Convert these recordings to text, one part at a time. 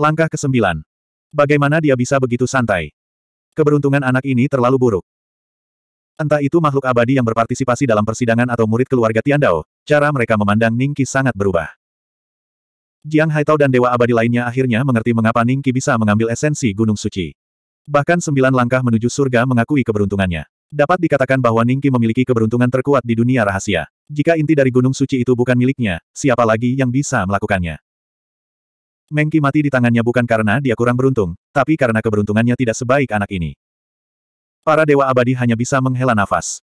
Langkah ke-9. Bagaimana dia bisa begitu santai? Keberuntungan anak ini terlalu buruk. Entah itu makhluk abadi yang berpartisipasi dalam persidangan atau murid keluarga Tiandao, cara mereka memandang Ningki sangat berubah. Jiang Haitao dan Dewa Abadi lainnya akhirnya mengerti mengapa Ningki bisa mengambil esensi Gunung Suci. Bahkan sembilan langkah menuju surga mengakui keberuntungannya. Dapat dikatakan bahwa Ningki memiliki keberuntungan terkuat di dunia rahasia. Jika inti dari Gunung Suci itu bukan miliknya, siapa lagi yang bisa melakukannya? Mengki mati di tangannya bukan karena dia kurang beruntung, tapi karena keberuntungannya tidak sebaik anak ini. Para dewa abadi hanya bisa menghela nafas.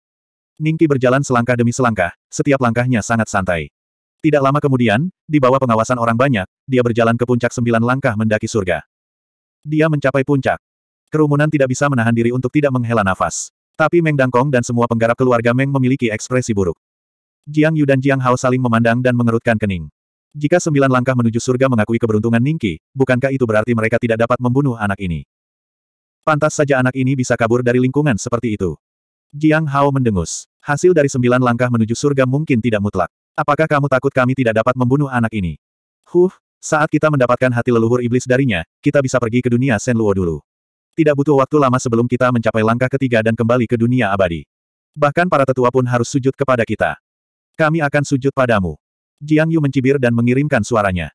Ningki berjalan selangkah demi selangkah, setiap langkahnya sangat santai. Tidak lama kemudian, di bawah pengawasan orang banyak, dia berjalan ke puncak sembilan langkah mendaki surga. Dia mencapai puncak. Kerumunan tidak bisa menahan diri untuk tidak menghela nafas. Tapi Meng Dangkong dan semua penggarap keluarga Meng memiliki ekspresi buruk. Jiang Yu dan Jiang Hao saling memandang dan mengerutkan kening. Jika sembilan langkah menuju surga mengakui keberuntungan Ningki, bukankah itu berarti mereka tidak dapat membunuh anak ini? Pantas saja anak ini bisa kabur dari lingkungan seperti itu. Jiang Hao mendengus. Hasil dari sembilan langkah menuju surga mungkin tidak mutlak. Apakah kamu takut kami tidak dapat membunuh anak ini? Huh, saat kita mendapatkan hati leluhur iblis darinya, kita bisa pergi ke dunia luo dulu. Tidak butuh waktu lama sebelum kita mencapai langkah ketiga dan kembali ke dunia abadi. Bahkan para tetua pun harus sujud kepada kita. Kami akan sujud padamu. Jiang Yu mencibir dan mengirimkan suaranya.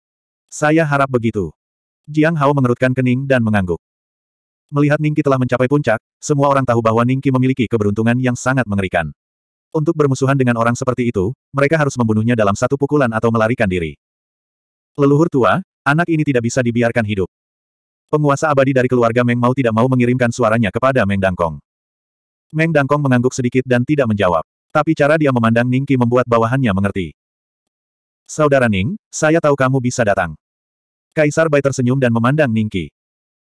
Saya harap begitu. Jiang Hao mengerutkan kening dan mengangguk. Melihat Ningki telah mencapai puncak, semua orang tahu bahwa Ningki memiliki keberuntungan yang sangat mengerikan. Untuk bermusuhan dengan orang seperti itu, mereka harus membunuhnya dalam satu pukulan atau melarikan diri. Leluhur tua, anak ini tidak bisa dibiarkan hidup. Penguasa abadi dari keluarga Meng mau tidak mau mengirimkan suaranya kepada Meng Dangkong. Meng Dangkong mengangguk sedikit dan tidak menjawab. Tapi cara dia memandang Ningki membuat bawahannya mengerti. Saudara Ning, saya tahu kamu bisa datang. Kaisar Bai tersenyum dan memandang Ningki.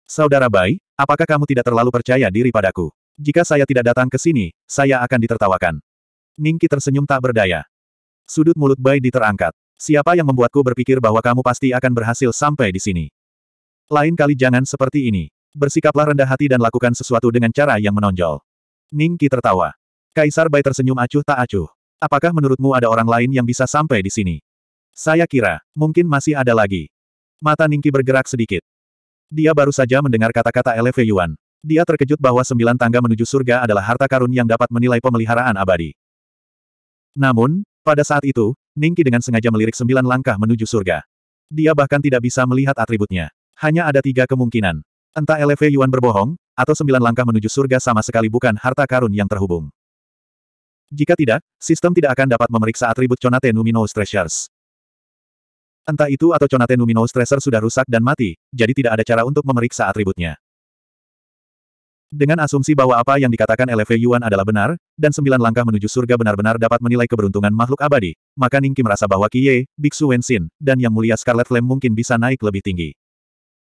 Saudara Bai, apakah kamu tidak terlalu percaya diri padaku? Jika saya tidak datang ke sini, saya akan ditertawakan. Ningki tersenyum tak berdaya. Sudut mulut Bai diterangkat. Siapa yang membuatku berpikir bahwa kamu pasti akan berhasil sampai di sini? Lain kali jangan seperti ini. Bersikaplah rendah hati dan lakukan sesuatu dengan cara yang menonjol. Ningki tertawa. Kaisar Bai tersenyum acuh tak acuh. Apakah menurutmu ada orang lain yang bisa sampai di sini? Saya kira, mungkin masih ada lagi. Mata Ningki bergerak sedikit. Dia baru saja mendengar kata-kata Eleve Yuan. Dia terkejut bahwa sembilan tangga menuju surga adalah harta karun yang dapat menilai pemeliharaan abadi. Namun, pada saat itu, Ningki dengan sengaja melirik sembilan langkah menuju surga. Dia bahkan tidak bisa melihat atributnya. Hanya ada tiga kemungkinan. Entah Eleve Yuan berbohong, atau sembilan langkah menuju surga sama sekali bukan harta karun yang terhubung. Jika tidak, sistem tidak akan dapat memeriksa atribut Conate Numinous Treasures. Entah itu atau Conate Numino Stresser sudah rusak dan mati, jadi tidak ada cara untuk memeriksa atributnya. Dengan asumsi bahwa apa yang dikatakan LV Yuan adalah benar, dan sembilan langkah menuju surga benar-benar dapat menilai keberuntungan makhluk abadi, maka Ningki merasa bahwa Kiye, Biksu Wenxin, dan Yang Mulia Scarlet Flame mungkin bisa naik lebih tinggi.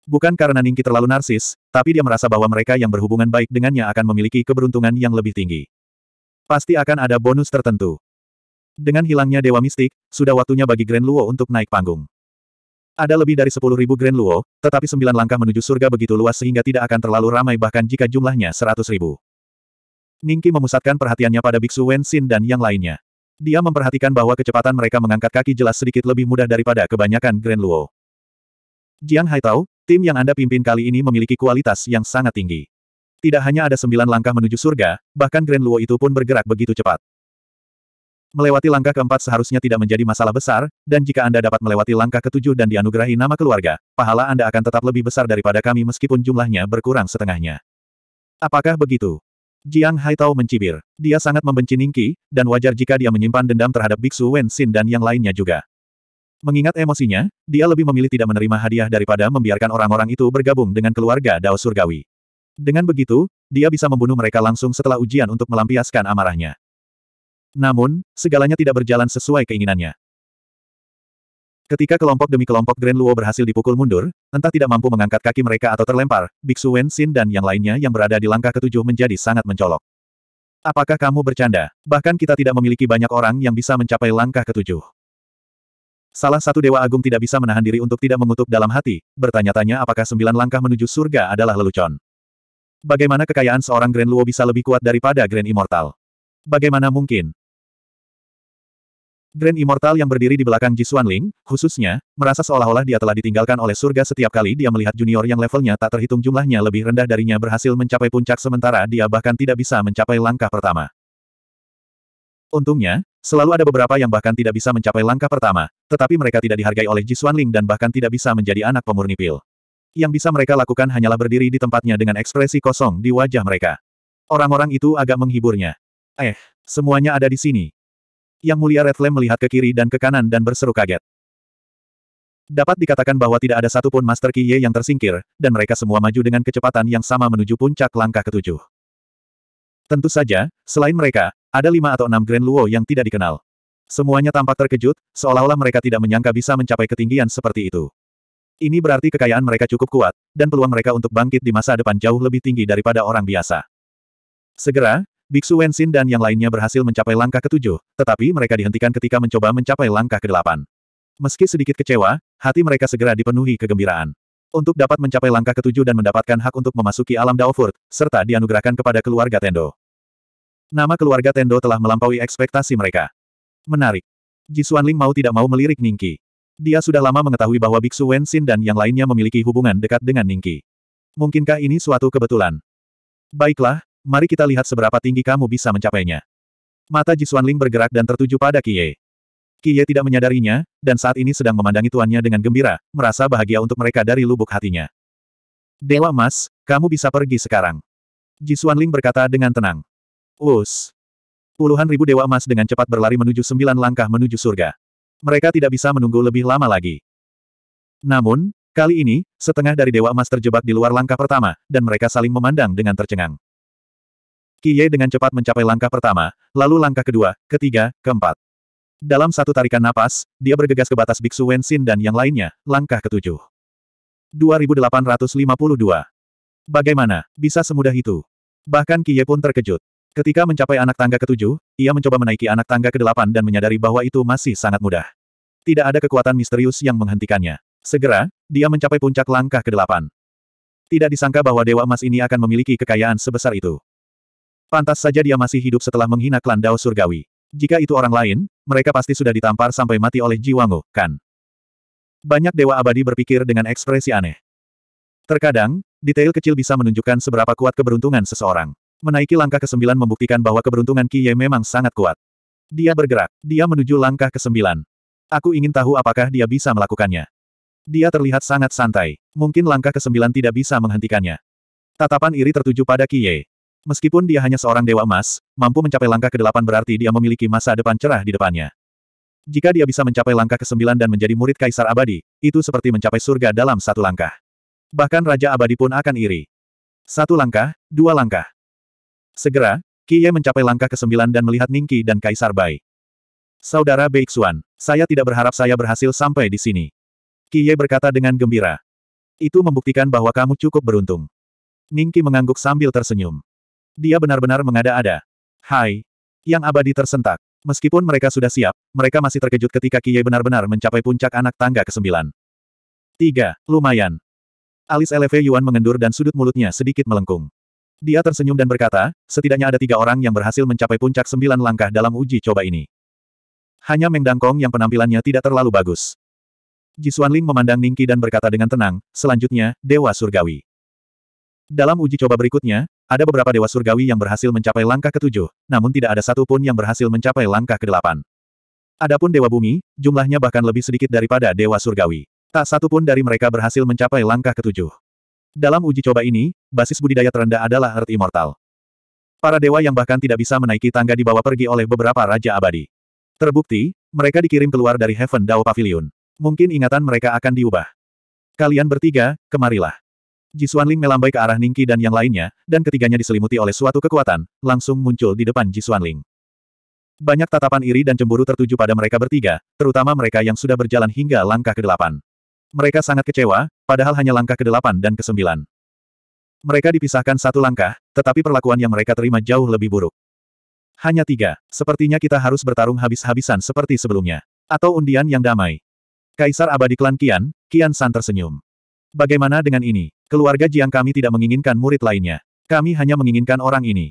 Bukan karena Ningki terlalu narsis, tapi dia merasa bahwa mereka yang berhubungan baik dengannya akan memiliki keberuntungan yang lebih tinggi. Pasti akan ada bonus tertentu. Dengan hilangnya Dewa Mistik, sudah waktunya bagi Grand Luo untuk naik panggung. Ada lebih dari 10.000 Grand Luo, tetapi sembilan langkah menuju surga begitu luas sehingga tidak akan terlalu ramai bahkan jika jumlahnya 100.000. Ningki memusatkan perhatiannya pada Biksu Wen Xin dan yang lainnya. Dia memperhatikan bahwa kecepatan mereka mengangkat kaki jelas sedikit lebih mudah daripada kebanyakan Grand Luo. Jiang Hai tahu, tim yang Anda pimpin kali ini memiliki kualitas yang sangat tinggi. Tidak hanya ada sembilan langkah menuju surga, bahkan Grand Luo itu pun bergerak begitu cepat melewati langkah keempat seharusnya tidak menjadi masalah besar, dan jika Anda dapat melewati langkah ketujuh dan dianugerahi nama keluarga, pahala Anda akan tetap lebih besar daripada kami meskipun jumlahnya berkurang setengahnya. Apakah begitu? Jiang Haitao mencibir. Dia sangat membenci Ningqi, dan wajar jika dia menyimpan dendam terhadap Biksu Wen Xin dan yang lainnya juga. Mengingat emosinya, dia lebih memilih tidak menerima hadiah daripada membiarkan orang-orang itu bergabung dengan keluarga Dao Surgawi. Dengan begitu, dia bisa membunuh mereka langsung setelah ujian untuk melampiaskan amarahnya. Namun, segalanya tidak berjalan sesuai keinginannya. Ketika kelompok demi kelompok Grand Luo berhasil dipukul mundur, entah tidak mampu mengangkat kaki mereka atau terlempar, Biksu Wen Xin dan yang lainnya yang berada di langkah ketujuh menjadi sangat mencolok. Apakah kamu bercanda? Bahkan kita tidak memiliki banyak orang yang bisa mencapai langkah ketujuh. Salah satu Dewa Agung tidak bisa menahan diri untuk tidak mengutuk dalam hati, bertanya-tanya apakah sembilan langkah menuju surga adalah lelucon. Bagaimana kekayaan seorang Grand Luo bisa lebih kuat daripada Grand Immortal? Bagaimana mungkin? Grand Immortal yang berdiri di belakang Ji Xuan Ling, khususnya, merasa seolah-olah dia telah ditinggalkan oleh surga setiap kali dia melihat junior yang levelnya tak terhitung jumlahnya lebih rendah darinya berhasil mencapai puncak sementara dia bahkan tidak bisa mencapai langkah pertama. Untungnya, selalu ada beberapa yang bahkan tidak bisa mencapai langkah pertama, tetapi mereka tidak dihargai oleh Ji Xuan Ling dan bahkan tidak bisa menjadi anak pemurni pil. Yang bisa mereka lakukan hanyalah berdiri di tempatnya dengan ekspresi kosong di wajah mereka. Orang-orang itu agak menghiburnya. Eh, semuanya ada di sini, yang Mulia Red Flame melihat ke kiri dan ke kanan dan berseru kaget. Dapat dikatakan bahwa tidak ada satupun Master Qiye yang tersingkir, dan mereka semua maju dengan kecepatan yang sama menuju puncak langkah ketujuh. Tentu saja, selain mereka, ada lima atau enam Grand Luo yang tidak dikenal. Semuanya tampak terkejut, seolah-olah mereka tidak menyangka bisa mencapai ketinggian seperti itu. Ini berarti kekayaan mereka cukup kuat, dan peluang mereka untuk bangkit di masa depan jauh lebih tinggi daripada orang biasa. Segera, Biksu Wensin dan yang lainnya berhasil mencapai langkah ketujuh, tetapi mereka dihentikan ketika mencoba mencapai langkah kedelapan. Meski sedikit kecewa, hati mereka segera dipenuhi kegembiraan. Untuk dapat mencapai langkah ketujuh dan mendapatkan hak untuk memasuki alam Daofurt, serta dianugerahkan kepada keluarga Tendo. Nama keluarga Tendo telah melampaui ekspektasi mereka. Menarik. Ji Jisuanling mau tidak mau melirik Ningki. Dia sudah lama mengetahui bahwa Biksu Wensin dan yang lainnya memiliki hubungan dekat dengan Ningki. Mungkinkah ini suatu kebetulan? Baiklah, Mari kita lihat seberapa tinggi kamu bisa mencapainya. Mata Ji Ling bergerak dan tertuju pada Qiye. Qiye tidak menyadarinya, dan saat ini sedang memandangi tuannya dengan gembira, merasa bahagia untuk mereka dari lubuk hatinya. Dewa Mas, kamu bisa pergi sekarang. Ji Ling berkata dengan tenang. Us. Puluhan ribu Dewa mas dengan cepat berlari menuju sembilan langkah menuju surga. Mereka tidak bisa menunggu lebih lama lagi. Namun, kali ini, setengah dari Dewa mas terjebak di luar langkah pertama, dan mereka saling memandang dengan tercengang. Qiye dengan cepat mencapai langkah pertama, lalu langkah kedua, ketiga, keempat. Dalam satu tarikan napas, dia bergegas ke batas Biksu Wenxin dan yang lainnya, langkah ketujuh. 2852. Bagaimana, bisa semudah itu? Bahkan Qiye pun terkejut. Ketika mencapai anak tangga ketujuh, ia mencoba menaiki anak tangga kedelapan dan menyadari bahwa itu masih sangat mudah. Tidak ada kekuatan misterius yang menghentikannya. Segera, dia mencapai puncak langkah kedelapan. Tidak disangka bahwa Dewa Emas ini akan memiliki kekayaan sebesar itu. Pantas saja dia masih hidup setelah menghina klan Dao Surgawi. Jika itu orang lain, mereka pasti sudah ditampar sampai mati oleh Jiwango, kan? Banyak dewa abadi berpikir dengan ekspresi aneh. Terkadang, detail kecil bisa menunjukkan seberapa kuat keberuntungan seseorang. Menaiki langkah ke-9 membuktikan bahwa keberuntungan Kiye memang sangat kuat. Dia bergerak. Dia menuju langkah ke-9. Aku ingin tahu apakah dia bisa melakukannya. Dia terlihat sangat santai. Mungkin langkah ke-9 tidak bisa menghentikannya. Tatapan iri tertuju pada Kiye. Meskipun dia hanya seorang dewa emas, mampu mencapai langkah ke-8 berarti dia memiliki masa depan cerah di depannya. Jika dia bisa mencapai langkah ke-9 dan menjadi murid kaisar abadi, itu seperti mencapai surga dalam satu langkah. Bahkan Raja Abadi pun akan iri. Satu langkah, dua langkah. Segera, Kiye mencapai langkah ke-9 dan melihat Ningki dan Kaisar Bai. Saudara Beixuan, saya tidak berharap saya berhasil sampai di sini. Kiye berkata dengan gembira. Itu membuktikan bahwa kamu cukup beruntung. Ningki mengangguk sambil tersenyum. Dia benar-benar mengada-ada. Hai. Yang abadi tersentak. Meskipun mereka sudah siap, mereka masih terkejut ketika Kiye benar-benar mencapai puncak anak tangga ke-9. 3. Lumayan. Alis Eleve Yuan mengendur dan sudut mulutnya sedikit melengkung. Dia tersenyum dan berkata, setidaknya ada tiga orang yang berhasil mencapai puncak sembilan langkah dalam uji coba ini. Hanya Meng Dangkong yang penampilannya tidak terlalu bagus. Jisuan Ling memandang Ningki dan berkata dengan tenang, selanjutnya, Dewa Surgawi. Dalam uji coba berikutnya, ada beberapa dewa surgawi yang berhasil mencapai langkah ketujuh, namun tidak ada satupun yang berhasil mencapai langkah kedelapan. Adapun dewa bumi, jumlahnya bahkan lebih sedikit daripada dewa surgawi. Tak satu pun dari mereka berhasil mencapai langkah ketujuh. Dalam uji coba ini, basis budidaya terendah adalah Earth Immortal. Para dewa yang bahkan tidak bisa menaiki tangga dibawa pergi oleh beberapa raja abadi. Terbukti, mereka dikirim keluar dari Heaven Dao Pavilion. Mungkin ingatan mereka akan diubah. Kalian bertiga, kemarilah. Jisuan Ling melambai ke arah Ningki dan yang lainnya, dan ketiganya diselimuti oleh suatu kekuatan, langsung muncul di depan Jisuan Ling. Banyak tatapan iri dan cemburu tertuju pada mereka bertiga, terutama mereka yang sudah berjalan hingga langkah ke-8. Mereka sangat kecewa, padahal hanya langkah ke-8 dan ke-9. Mereka dipisahkan satu langkah, tetapi perlakuan yang mereka terima jauh lebih buruk. Hanya tiga. Sepertinya kita harus bertarung habis-habisan seperti sebelumnya. Atau undian yang damai. Kaisar abadi klan Kian, Kian San tersenyum. Bagaimana dengan ini? Keluarga Jiang kami tidak menginginkan murid lainnya. Kami hanya menginginkan orang ini.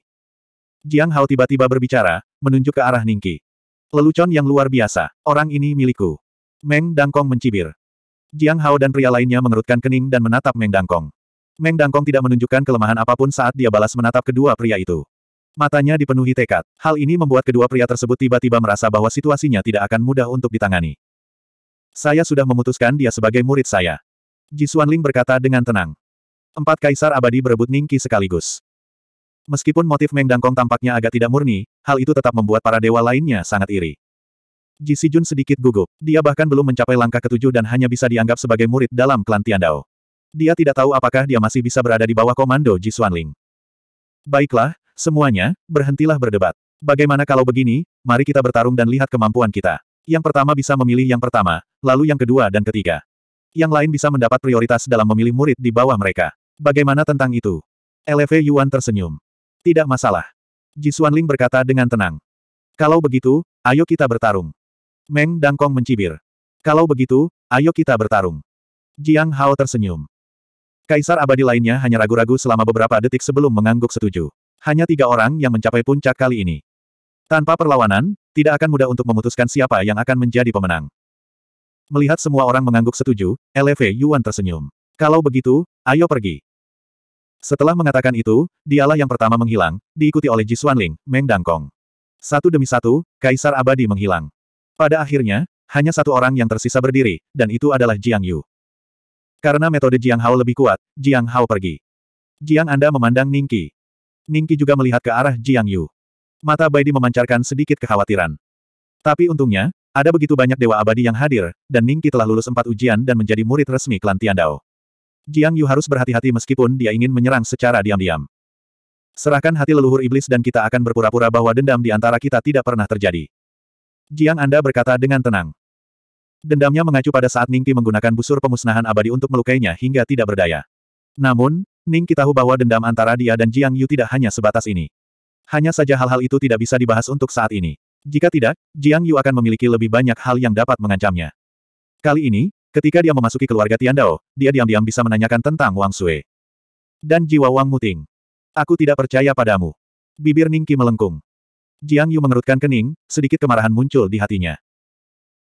Jiang Hao tiba-tiba berbicara, menunjuk ke arah Ningki. Lelucon yang luar biasa, orang ini milikku. Meng Dangkong mencibir. Jiang Hao dan pria lainnya mengerutkan kening dan menatap Meng Dangkong. Meng Dangkong tidak menunjukkan kelemahan apapun saat dia balas menatap kedua pria itu. Matanya dipenuhi tekad. Hal ini membuat kedua pria tersebut tiba-tiba merasa bahwa situasinya tidak akan mudah untuk ditangani. Saya sudah memutuskan dia sebagai murid saya. Ji Xuanling berkata dengan tenang. Empat kaisar abadi berebut Ningki sekaligus. Meskipun motif Mengdangkong tampaknya agak tidak murni, hal itu tetap membuat para dewa lainnya sangat iri. Ji Sijun sedikit gugup. Dia bahkan belum mencapai langkah ketujuh dan hanya bisa dianggap sebagai murid dalam klan Tiandao. Dia tidak tahu apakah dia masih bisa berada di bawah komando Ji Xuanling. Baiklah, semuanya, berhentilah berdebat. Bagaimana kalau begini, mari kita bertarung dan lihat kemampuan kita. Yang pertama bisa memilih yang pertama, lalu yang kedua dan ketiga. Yang lain bisa mendapat prioritas dalam memilih murid di bawah mereka. Bagaimana tentang itu? LV Yuan tersenyum. Tidak masalah. Ji Xuanling berkata dengan tenang. Kalau begitu, ayo kita bertarung. Meng Dangkong mencibir. Kalau begitu, ayo kita bertarung. Jiang Hao tersenyum. Kaisar abadi lainnya hanya ragu-ragu selama beberapa detik sebelum mengangguk setuju. Hanya tiga orang yang mencapai puncak kali ini. Tanpa perlawanan, tidak akan mudah untuk memutuskan siapa yang akan menjadi pemenang. Melihat semua orang mengangguk setuju, LV Yuan tersenyum. Kalau begitu, ayo pergi. Setelah mengatakan itu, dialah yang pertama menghilang, diikuti oleh Ji Xuanling, Meng Dangkong. Satu demi satu, Kaisar Abadi menghilang. Pada akhirnya, hanya satu orang yang tersisa berdiri, dan itu adalah Jiang Yu. Karena metode Jiang Hao lebih kuat, Jiang Hao pergi. Jiang Anda memandang Ningki. Ningki juga melihat ke arah Jiang Yu. Mata Baidi memancarkan sedikit kekhawatiran. Tapi untungnya, ada begitu banyak dewa abadi yang hadir, dan Ningki telah lulus empat ujian dan menjadi murid resmi klan Tiandao. Jiang Yu harus berhati-hati meskipun dia ingin menyerang secara diam-diam. Serahkan hati leluhur iblis dan kita akan berpura-pura bahwa dendam di antara kita tidak pernah terjadi. Jiang Anda berkata dengan tenang. Dendamnya mengacu pada saat Ning Ningti menggunakan busur pemusnahan abadi untuk melukainya hingga tidak berdaya. Namun, Ning Ki tahu bahwa dendam antara dia dan Jiang Yu tidak hanya sebatas ini. Hanya saja hal-hal itu tidak bisa dibahas untuk saat ini. Jika tidak, Jiang Yu akan memiliki lebih banyak hal yang dapat mengancamnya. Kali ini, Ketika dia memasuki keluarga Tiandao, dia diam-diam bisa menanyakan tentang Wang Sui. Dan jiwa Wang Muting. Aku tidak percaya padamu. Bibir Ningki melengkung. Jiang Yu mengerutkan kening, sedikit kemarahan muncul di hatinya.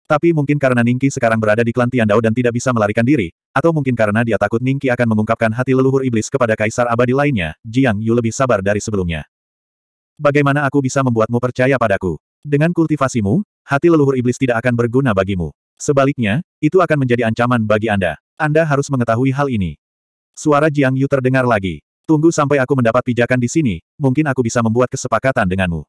Tapi mungkin karena Ningki sekarang berada di klan Tiandao dan tidak bisa melarikan diri, atau mungkin karena dia takut Ningki akan mengungkapkan hati leluhur iblis kepada kaisar abadi lainnya, Jiang Yu lebih sabar dari sebelumnya. Bagaimana aku bisa membuatmu percaya padaku? Dengan kultivasimu, hati leluhur iblis tidak akan berguna bagimu. Sebaliknya, itu akan menjadi ancaman bagi Anda. Anda harus mengetahui hal ini. Suara Jiang Yu terdengar lagi. Tunggu sampai aku mendapat pijakan di sini, mungkin aku bisa membuat kesepakatan denganmu.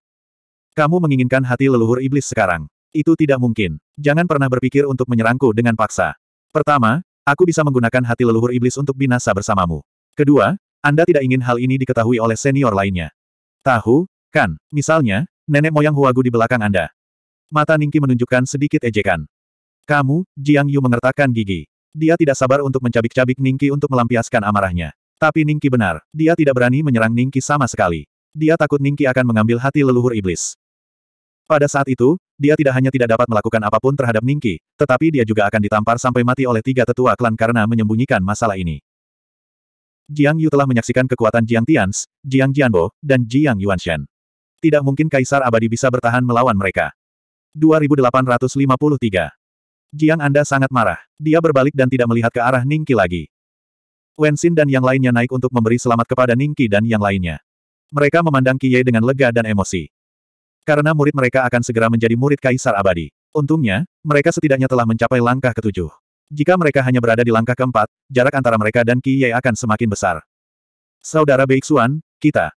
Kamu menginginkan hati leluhur iblis sekarang. Itu tidak mungkin. Jangan pernah berpikir untuk menyerangku dengan paksa. Pertama, aku bisa menggunakan hati leluhur iblis untuk binasa bersamamu. Kedua, Anda tidak ingin hal ini diketahui oleh senior lainnya. Tahu, kan, misalnya, nenek moyang Huagu di belakang Anda. Mata Ningki menunjukkan sedikit ejekan. Kamu, Jiang Yu mengertakkan gigi. Dia tidak sabar untuk mencabik-cabik Ningki untuk melampiaskan amarahnya. Tapi Ningki benar, dia tidak berani menyerang Ningki sama sekali. Dia takut Ningki akan mengambil hati leluhur iblis. Pada saat itu, dia tidak hanya tidak dapat melakukan apapun terhadap Ningki, tetapi dia juga akan ditampar sampai mati oleh tiga tetua klan karena menyembunyikan masalah ini. Jiang Yu telah menyaksikan kekuatan Jiang Tians, Jiang Jianbo, dan Jiang Yuanshen. Tidak mungkin Kaisar Abadi bisa bertahan melawan mereka. 2853 Jiang Anda sangat marah. Dia berbalik dan tidak melihat ke arah Ningki lagi. Wensin dan yang lainnya naik untuk memberi selamat kepada Ningki dan yang lainnya. Mereka memandang Qiye dengan lega dan emosi. Karena murid mereka akan segera menjadi murid Kaisar Abadi. Untungnya, mereka setidaknya telah mencapai langkah ketujuh. Jika mereka hanya berada di langkah keempat, jarak antara mereka dan Qiye akan semakin besar. Saudara Beixuan, kita.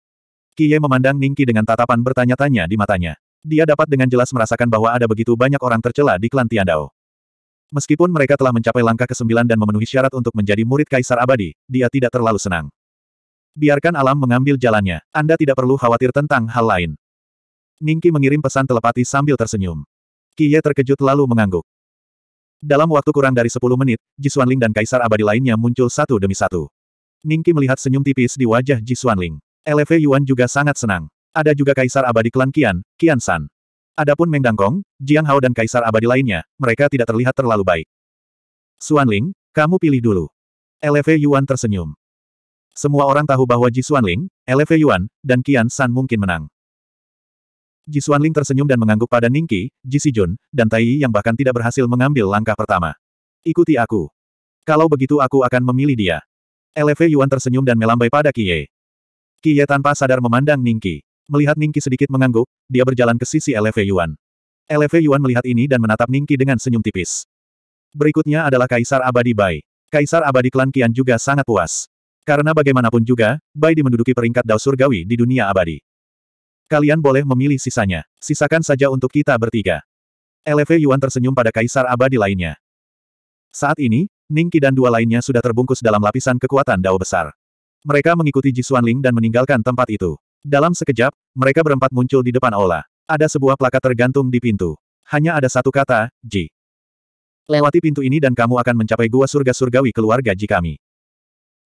Qiye memandang Ningki dengan tatapan bertanya-tanya di matanya. Dia dapat dengan jelas merasakan bahwa ada begitu banyak orang tercela di klan Tiandao. Meskipun mereka telah mencapai langkah ke-9 dan memenuhi syarat untuk menjadi murid Kaisar Abadi, dia tidak terlalu senang. Biarkan alam mengambil jalannya, Anda tidak perlu khawatir tentang hal lain. Ningki mengirim pesan telepati sambil tersenyum. Kie terkejut lalu mengangguk. Dalam waktu kurang dari 10 menit, Ji Jisuanling dan Kaisar Abadi lainnya muncul satu demi satu. Ningki melihat senyum tipis di wajah Ji Jisuanling. Eleve Yuan juga sangat senang. Ada juga Kaisar Abadi Klan Qian, Qian San. Adapun Meng Dangkong, Jiang Hao dan Kaisar Abadi lainnya, mereka tidak terlihat terlalu baik. Ling, kamu pilih dulu. Lv Yuan tersenyum. Semua orang tahu bahwa Ji Ling, Lv Yuan, dan Qian San mungkin menang. Ji Ling tersenyum dan mengangguk pada Ningqi, Ji Si Jun, dan Tai Yi yang bahkan tidak berhasil mengambil langkah pertama. Ikuti aku. Kalau begitu aku akan memilih dia. Lv Yuan tersenyum dan melambai pada Qiye. Qiye tanpa sadar memandang Ningqi. Melihat Ningki sedikit mengangguk, dia berjalan ke sisi LV Yuan. LV Yuan melihat ini dan menatap Ningki dengan senyum tipis. Berikutnya adalah Kaisar Abadi Bai. Kaisar Abadi Klan Kian juga sangat puas. Karena bagaimanapun juga, Bai Di menduduki peringkat Dao Surgawi di dunia abadi. Kalian boleh memilih sisanya. Sisakan saja untuk kita bertiga. LV Yuan tersenyum pada Kaisar Abadi lainnya. Saat ini, Ningki dan dua lainnya sudah terbungkus dalam lapisan kekuatan Dao besar. Mereka mengikuti Jisuan Ling dan meninggalkan tempat itu. Dalam sekejap, mereka berempat muncul di depan aula. Ada sebuah plakat tergantung di pintu. Hanya ada satu kata, Ji. Lewati pintu ini dan kamu akan mencapai gua surga-surgawi keluarga Ji kami.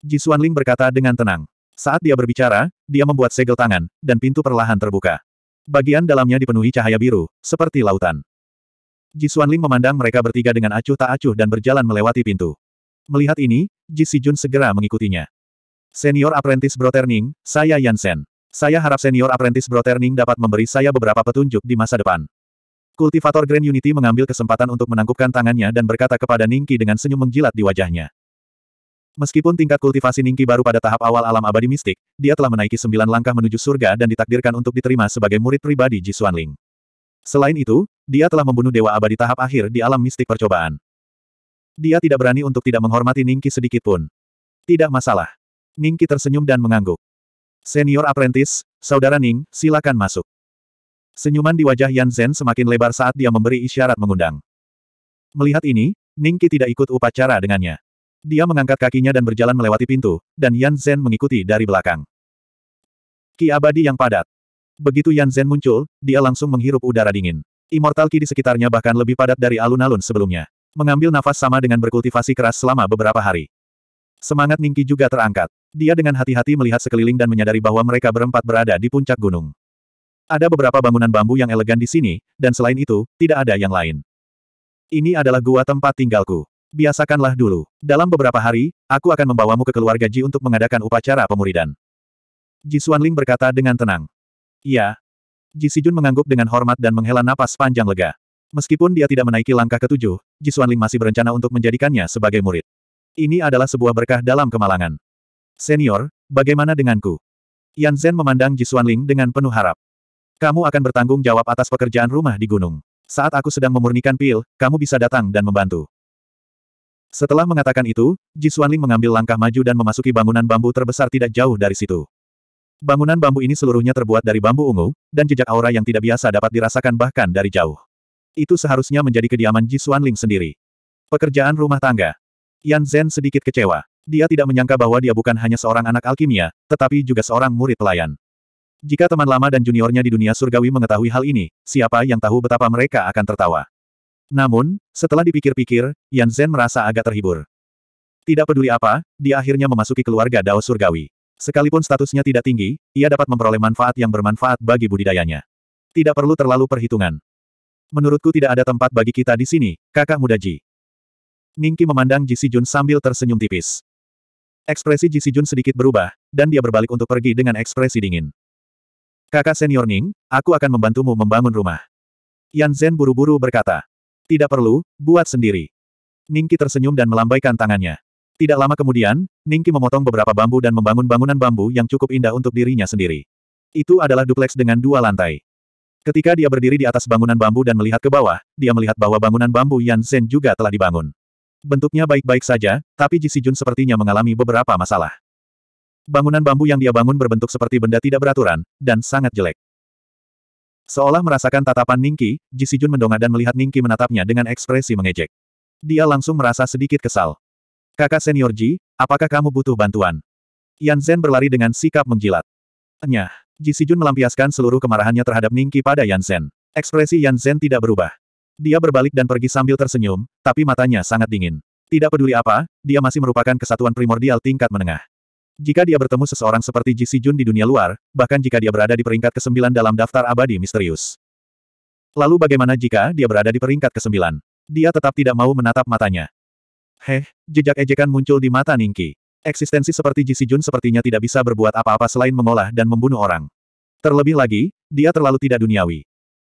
Ji Xuanling berkata dengan tenang. Saat dia berbicara, dia membuat segel tangan, dan pintu perlahan terbuka. Bagian dalamnya dipenuhi cahaya biru, seperti lautan. Ji Xuanling memandang mereka bertiga dengan acuh tak acuh dan berjalan melewati pintu. Melihat ini, Ji Sijun segera mengikutinya. Senior Apprentice Broterning, saya Yansen. Saya harap senior apprentice Broterning dapat memberi saya beberapa petunjuk di masa depan. Kultivator Grand Unity mengambil kesempatan untuk menangkupkan tangannya dan berkata kepada Ningki dengan senyum menjilat di wajahnya. Meskipun tingkat kultivasi Ningki baru pada tahap awal alam abadi mistik, dia telah menaiki sembilan langkah menuju surga dan ditakdirkan untuk diterima sebagai murid pribadi Ji Xuanling. Selain itu, dia telah membunuh dewa abadi tahap akhir di alam mistik percobaan. Dia tidak berani untuk tidak menghormati Ningki sedikitpun. Tidak masalah. Ningki tersenyum dan mengangguk. Senior apprentice, Saudara Ning, silakan masuk. Senyuman di wajah Yan Zhen semakin lebar saat dia memberi isyarat mengundang. Melihat ini, Ning Qi tidak ikut upacara dengannya. Dia mengangkat kakinya dan berjalan melewati pintu, dan Yan Zhen mengikuti dari belakang. Ki abadi yang padat. Begitu Yan Zhen muncul, dia langsung menghirup udara dingin. Immortal Ki di sekitarnya bahkan lebih padat dari alun-alun sebelumnya. Mengambil nafas sama dengan berkultivasi keras selama beberapa hari. Semangat Ningki juga terangkat. Dia dengan hati-hati melihat sekeliling dan menyadari bahwa mereka berempat berada di puncak gunung. Ada beberapa bangunan bambu yang elegan di sini, dan selain itu, tidak ada yang lain. Ini adalah gua tempat tinggalku. Biasakanlah dulu. Dalam beberapa hari, aku akan membawamu ke keluarga Ji untuk mengadakan upacara pemuridan. Ji Xuanling berkata dengan tenang. Ya. Ji Sijun mengangguk dengan hormat dan menghela napas panjang lega. Meskipun dia tidak menaiki langkah ketujuh, Ji Xuanling masih berencana untuk menjadikannya sebagai murid. Ini adalah sebuah berkah dalam kemalangan. Senior, bagaimana denganku? Yan Zhen memandang Ji Ling dengan penuh harap. Kamu akan bertanggung jawab atas pekerjaan rumah di gunung. Saat aku sedang memurnikan pil, kamu bisa datang dan membantu. Setelah mengatakan itu, Ji Ling mengambil langkah maju dan memasuki bangunan bambu terbesar tidak jauh dari situ. Bangunan bambu ini seluruhnya terbuat dari bambu ungu, dan jejak aura yang tidak biasa dapat dirasakan bahkan dari jauh. Itu seharusnya menjadi kediaman Ji Ling sendiri. Pekerjaan rumah tangga. Yan Zhen sedikit kecewa. Dia tidak menyangka bahwa dia bukan hanya seorang anak alkimia, tetapi juga seorang murid pelayan. Jika teman lama dan juniornya di dunia surgawi mengetahui hal ini, siapa yang tahu betapa mereka akan tertawa. Namun, setelah dipikir-pikir, Yan Zhen merasa agak terhibur. Tidak peduli apa, dia akhirnya memasuki keluarga Dao Surgawi. Sekalipun statusnya tidak tinggi, ia dapat memperoleh manfaat yang bermanfaat bagi budidayanya. Tidak perlu terlalu perhitungan. Menurutku tidak ada tempat bagi kita di sini, kakak muda Ji. Ningki memandang Ji Si Jun sambil tersenyum tipis. Ekspresi Ji Sijun sedikit berubah, dan dia berbalik untuk pergi dengan ekspresi dingin. Kakak senior Ning, aku akan membantumu membangun rumah. Yan Zhen buru-buru berkata. Tidak perlu, buat sendiri. Ningki tersenyum dan melambaikan tangannya. Tidak lama kemudian, Ningki memotong beberapa bambu dan membangun bangunan bambu yang cukup indah untuk dirinya sendiri. Itu adalah dupleks dengan dua lantai. Ketika dia berdiri di atas bangunan bambu dan melihat ke bawah, dia melihat bahwa bangunan bambu Yan Zhen juga telah dibangun bentuknya baik-baik saja, tapi Ji Sijun sepertinya mengalami beberapa masalah. Bangunan bambu yang dia bangun berbentuk seperti benda tidak beraturan, dan sangat jelek. Seolah merasakan tatapan Ningki, Ji Sijun mendongak dan melihat Ningki menatapnya dengan ekspresi mengejek. Dia langsung merasa sedikit kesal. Kakak senior Ji, apakah kamu butuh bantuan? Yan Zhen berlari dengan sikap mengjilat. Enyah. Ji Sijun melampiaskan seluruh kemarahannya terhadap Ningki pada Yan Zhen. Ekspresi Yan Zhen tidak berubah. Dia berbalik dan pergi sambil tersenyum, tapi matanya sangat dingin. Tidak peduli apa, dia masih merupakan kesatuan primordial tingkat menengah. Jika dia bertemu seseorang seperti Ji Si Jun di dunia luar, bahkan jika dia berada di peringkat ke-9 dalam daftar abadi misterius. Lalu bagaimana jika dia berada di peringkat ke-9? Dia tetap tidak mau menatap matanya. Heh, jejak ejekan muncul di mata Ningki. Eksistensi seperti Ji Si Jun sepertinya tidak bisa berbuat apa-apa selain mengolah dan membunuh orang. Terlebih lagi, dia terlalu tidak duniawi.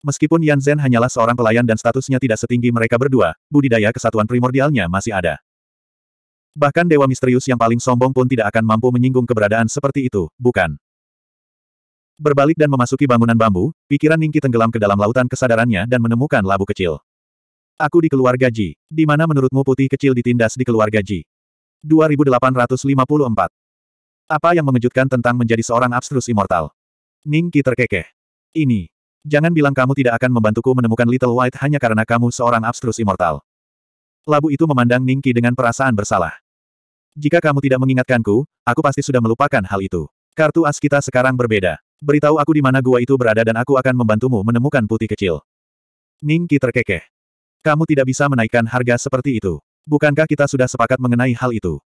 Meskipun Yan Zhen hanyalah seorang pelayan dan statusnya tidak setinggi mereka berdua, budidaya kesatuan primordialnya masih ada. Bahkan dewa misterius yang paling sombong pun tidak akan mampu menyinggung keberadaan seperti itu, bukan? Berbalik dan memasuki bangunan bambu, pikiran Ningki tenggelam ke dalam lautan kesadarannya dan menemukan labu kecil. Aku di keluarga Ji. Di mana menurutmu putih kecil ditindas di keluarga Ji? 2854. Apa yang mengejutkan tentang menjadi seorang abstrus immortal? Ningki terkekeh. Ini, Jangan bilang kamu tidak akan membantuku menemukan Little White hanya karena kamu seorang abstrus immortal. Labu itu memandang Ningki dengan perasaan bersalah. Jika kamu tidak mengingatkanku, aku pasti sudah melupakan hal itu. Kartu as kita sekarang berbeda. Beritahu aku di mana gua itu berada dan aku akan membantumu menemukan putih kecil. Ningki terkekeh. Kamu tidak bisa menaikkan harga seperti itu. Bukankah kita sudah sepakat mengenai hal itu?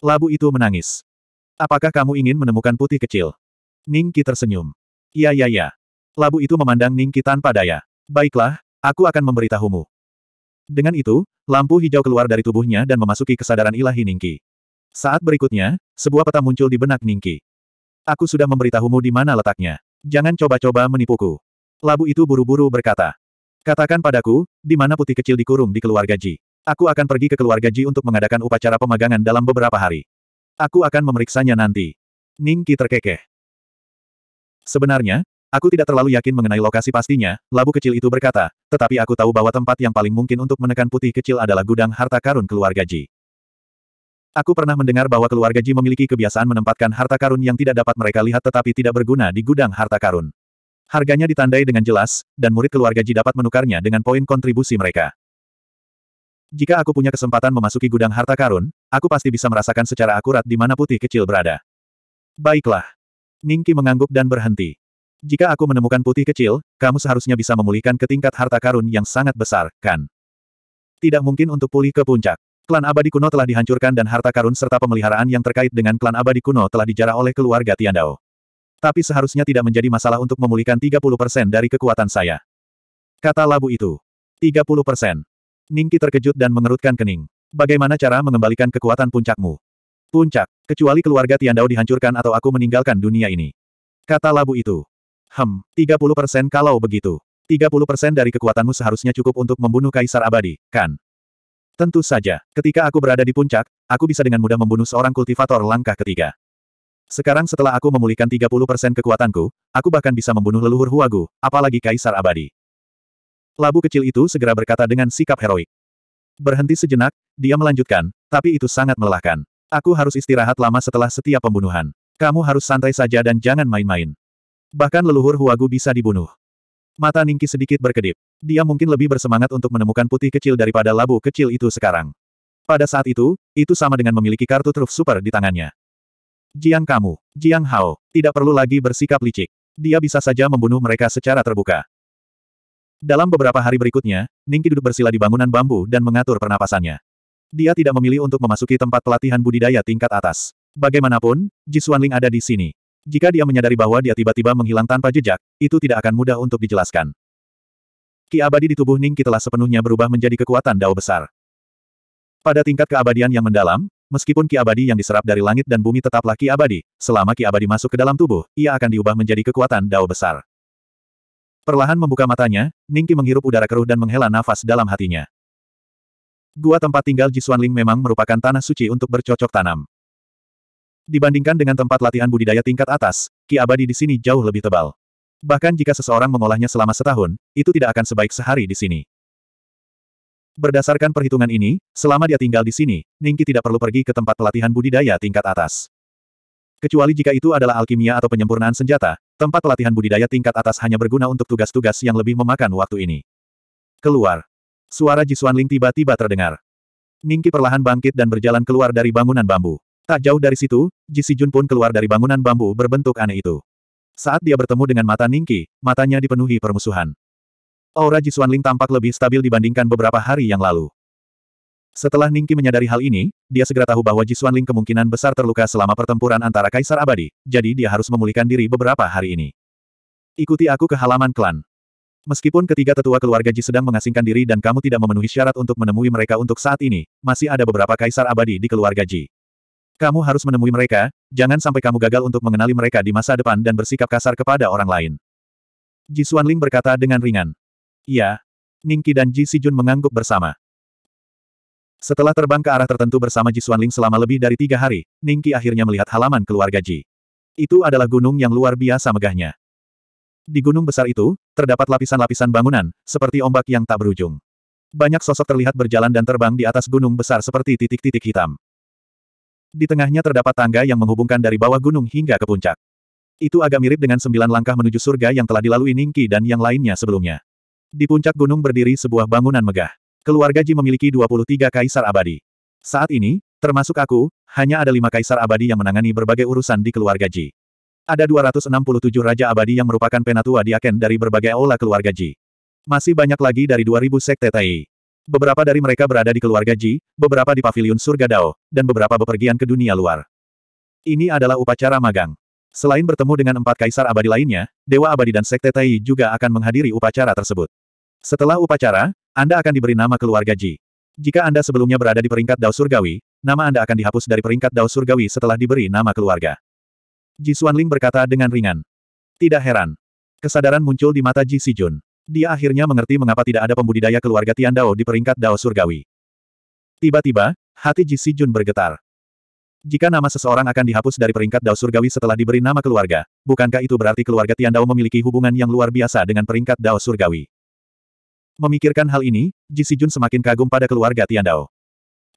Labu itu menangis. Apakah kamu ingin menemukan putih kecil? Ningki tersenyum. Iya ya, ya. Labu itu memandang Ningki tanpa daya. Baiklah, aku akan memberitahumu. Dengan itu, lampu hijau keluar dari tubuhnya dan memasuki kesadaran ilahi Ningki. Saat berikutnya, sebuah peta muncul di benak Ningki. Aku sudah memberitahumu di mana letaknya. Jangan coba-coba menipuku. Labu itu buru-buru berkata. Katakan padaku, di mana putih kecil dikurung di keluarga Ji. Aku akan pergi ke keluarga Ji untuk mengadakan upacara pemagangan dalam beberapa hari. Aku akan memeriksanya nanti. Ningki terkekeh. Sebenarnya, Aku tidak terlalu yakin mengenai lokasi pastinya, labu kecil itu berkata, tetapi aku tahu bahwa tempat yang paling mungkin untuk menekan putih kecil adalah gudang harta karun keluarga Ji. Aku pernah mendengar bahwa keluarga Ji memiliki kebiasaan menempatkan harta karun yang tidak dapat mereka lihat tetapi tidak berguna di gudang harta karun. Harganya ditandai dengan jelas, dan murid keluarga Ji dapat menukarnya dengan poin kontribusi mereka. Jika aku punya kesempatan memasuki gudang harta karun, aku pasti bisa merasakan secara akurat di mana putih kecil berada. Baiklah. Ningki mengangguk dan berhenti. Jika aku menemukan putih kecil, kamu seharusnya bisa memulihkan ke tingkat harta karun yang sangat besar, kan? Tidak mungkin untuk pulih ke puncak. Klan abadi kuno telah dihancurkan dan harta karun serta pemeliharaan yang terkait dengan klan abadi kuno telah dijarah oleh keluarga Tiandao. Tapi seharusnya tidak menjadi masalah untuk memulihkan 30% dari kekuatan saya. Kata labu itu. 30%. Ningki terkejut dan mengerutkan kening. Bagaimana cara mengembalikan kekuatan puncakmu? Puncak, kecuali keluarga Tiandao dihancurkan atau aku meninggalkan dunia ini. Kata labu itu. Hem, 30% kalau begitu. 30% dari kekuatanmu seharusnya cukup untuk membunuh Kaisar Abadi, kan? Tentu saja, ketika aku berada di puncak, aku bisa dengan mudah membunuh seorang kultivator langkah ketiga. Sekarang setelah aku memulihkan 30% kekuatanku, aku bahkan bisa membunuh leluhur Huagu, apalagi Kaisar Abadi. Labu kecil itu segera berkata dengan sikap heroik. Berhenti sejenak, dia melanjutkan, tapi itu sangat melelahkan. Aku harus istirahat lama setelah setiap pembunuhan. Kamu harus santai saja dan jangan main-main. Bahkan leluhur Huagu bisa dibunuh. Mata Ningki sedikit berkedip. Dia mungkin lebih bersemangat untuk menemukan putih kecil daripada labu kecil itu sekarang. Pada saat itu, itu sama dengan memiliki kartu truf super di tangannya. Jiang kamu, Jiang Hao, tidak perlu lagi bersikap licik. Dia bisa saja membunuh mereka secara terbuka. Dalam beberapa hari berikutnya, Ningki duduk bersila di bangunan bambu dan mengatur pernapasannya. Dia tidak memilih untuk memasuki tempat pelatihan budidaya tingkat atas. Bagaimanapun, Ling ada di sini. Jika dia menyadari bahwa dia tiba-tiba menghilang tanpa jejak, itu tidak akan mudah untuk dijelaskan. Ki abadi di tubuh Ningki telah sepenuhnya berubah menjadi kekuatan dao besar. Pada tingkat keabadian yang mendalam, meskipun ki abadi yang diserap dari langit dan bumi tetaplah ki abadi, selama ki abadi masuk ke dalam tubuh, ia akan diubah menjadi kekuatan dao besar. Perlahan membuka matanya, Ningki menghirup udara keruh dan menghela nafas dalam hatinya. Gua tempat tinggal Jisuan Ling memang merupakan tanah suci untuk bercocok tanam. Dibandingkan dengan tempat latihan budidaya tingkat atas, ki abadi di sini jauh lebih tebal. Bahkan jika seseorang mengolahnya selama setahun, itu tidak akan sebaik sehari di sini. Berdasarkan perhitungan ini, selama dia tinggal di sini, Ningki tidak perlu pergi ke tempat pelatihan budidaya tingkat atas. Kecuali jika itu adalah alkimia atau penyempurnaan senjata, tempat pelatihan budidaya tingkat atas hanya berguna untuk tugas-tugas yang lebih memakan waktu ini. Keluar. Suara Jisuan Ling tiba-tiba terdengar. Ningki perlahan bangkit dan berjalan keluar dari bangunan bambu. Tak jauh dari situ, Ji Sijun pun keluar dari bangunan bambu berbentuk aneh itu. Saat dia bertemu dengan mata Ningki, matanya dipenuhi permusuhan. Aura Ji Ling tampak lebih stabil dibandingkan beberapa hari yang lalu. Setelah Ningki menyadari hal ini, dia segera tahu bahwa Ji Ling kemungkinan besar terluka selama pertempuran antara Kaisar Abadi, jadi dia harus memulihkan diri beberapa hari ini. Ikuti aku ke halaman klan. Meskipun ketiga tetua keluarga Ji sedang mengasingkan diri dan kamu tidak memenuhi syarat untuk menemui mereka untuk saat ini, masih ada beberapa kaisar abadi di keluarga Ji. Kamu harus menemui mereka, jangan sampai kamu gagal untuk mengenali mereka di masa depan dan bersikap kasar kepada orang lain. Ji Ling berkata dengan ringan. Iya. Ningki dan Ji Si Jun mengangguk bersama. Setelah terbang ke arah tertentu bersama Ji Ling selama lebih dari tiga hari, Ning Ningki akhirnya melihat halaman keluarga Ji. Itu adalah gunung yang luar biasa megahnya. Di gunung besar itu, terdapat lapisan-lapisan bangunan, seperti ombak yang tak berujung. Banyak sosok terlihat berjalan dan terbang di atas gunung besar seperti titik-titik hitam. Di tengahnya terdapat tangga yang menghubungkan dari bawah gunung hingga ke puncak. Itu agak mirip dengan sembilan langkah menuju surga yang telah dilalui Ningki dan yang lainnya sebelumnya. Di puncak gunung berdiri sebuah bangunan megah. Keluarga Ji memiliki 23 kaisar abadi. Saat ini, termasuk aku, hanya ada lima kaisar abadi yang menangani berbagai urusan di keluarga Ji. Ada 267 raja abadi yang merupakan penatua Aken dari berbagai aula keluarga Ji. Masih banyak lagi dari 2000 sekte Tai. Beberapa dari mereka berada di keluarga Ji, beberapa di Paviliun surga Dao, dan beberapa bepergian ke dunia luar. Ini adalah upacara magang. Selain bertemu dengan empat kaisar abadi lainnya, Dewa Abadi dan Sekte Tai juga akan menghadiri upacara tersebut. Setelah upacara, Anda akan diberi nama keluarga Ji. Jika Anda sebelumnya berada di peringkat Dao Surgawi, nama Anda akan dihapus dari peringkat Dao Surgawi setelah diberi nama keluarga. Ji Xuanling berkata dengan ringan. Tidak heran. Kesadaran muncul di mata Ji Sijun. Dia akhirnya mengerti mengapa tidak ada pembudidaya keluarga Tian Dao di peringkat Dao Surgawi. Tiba-tiba, hati Ji Si Jun bergetar. Jika nama seseorang akan dihapus dari peringkat Dao Surgawi setelah diberi nama keluarga, bukankah itu berarti keluarga Tian Dao memiliki hubungan yang luar biasa dengan peringkat Dao Surgawi? Memikirkan hal ini, Ji Si Jun semakin kagum pada keluarga Tian Dao.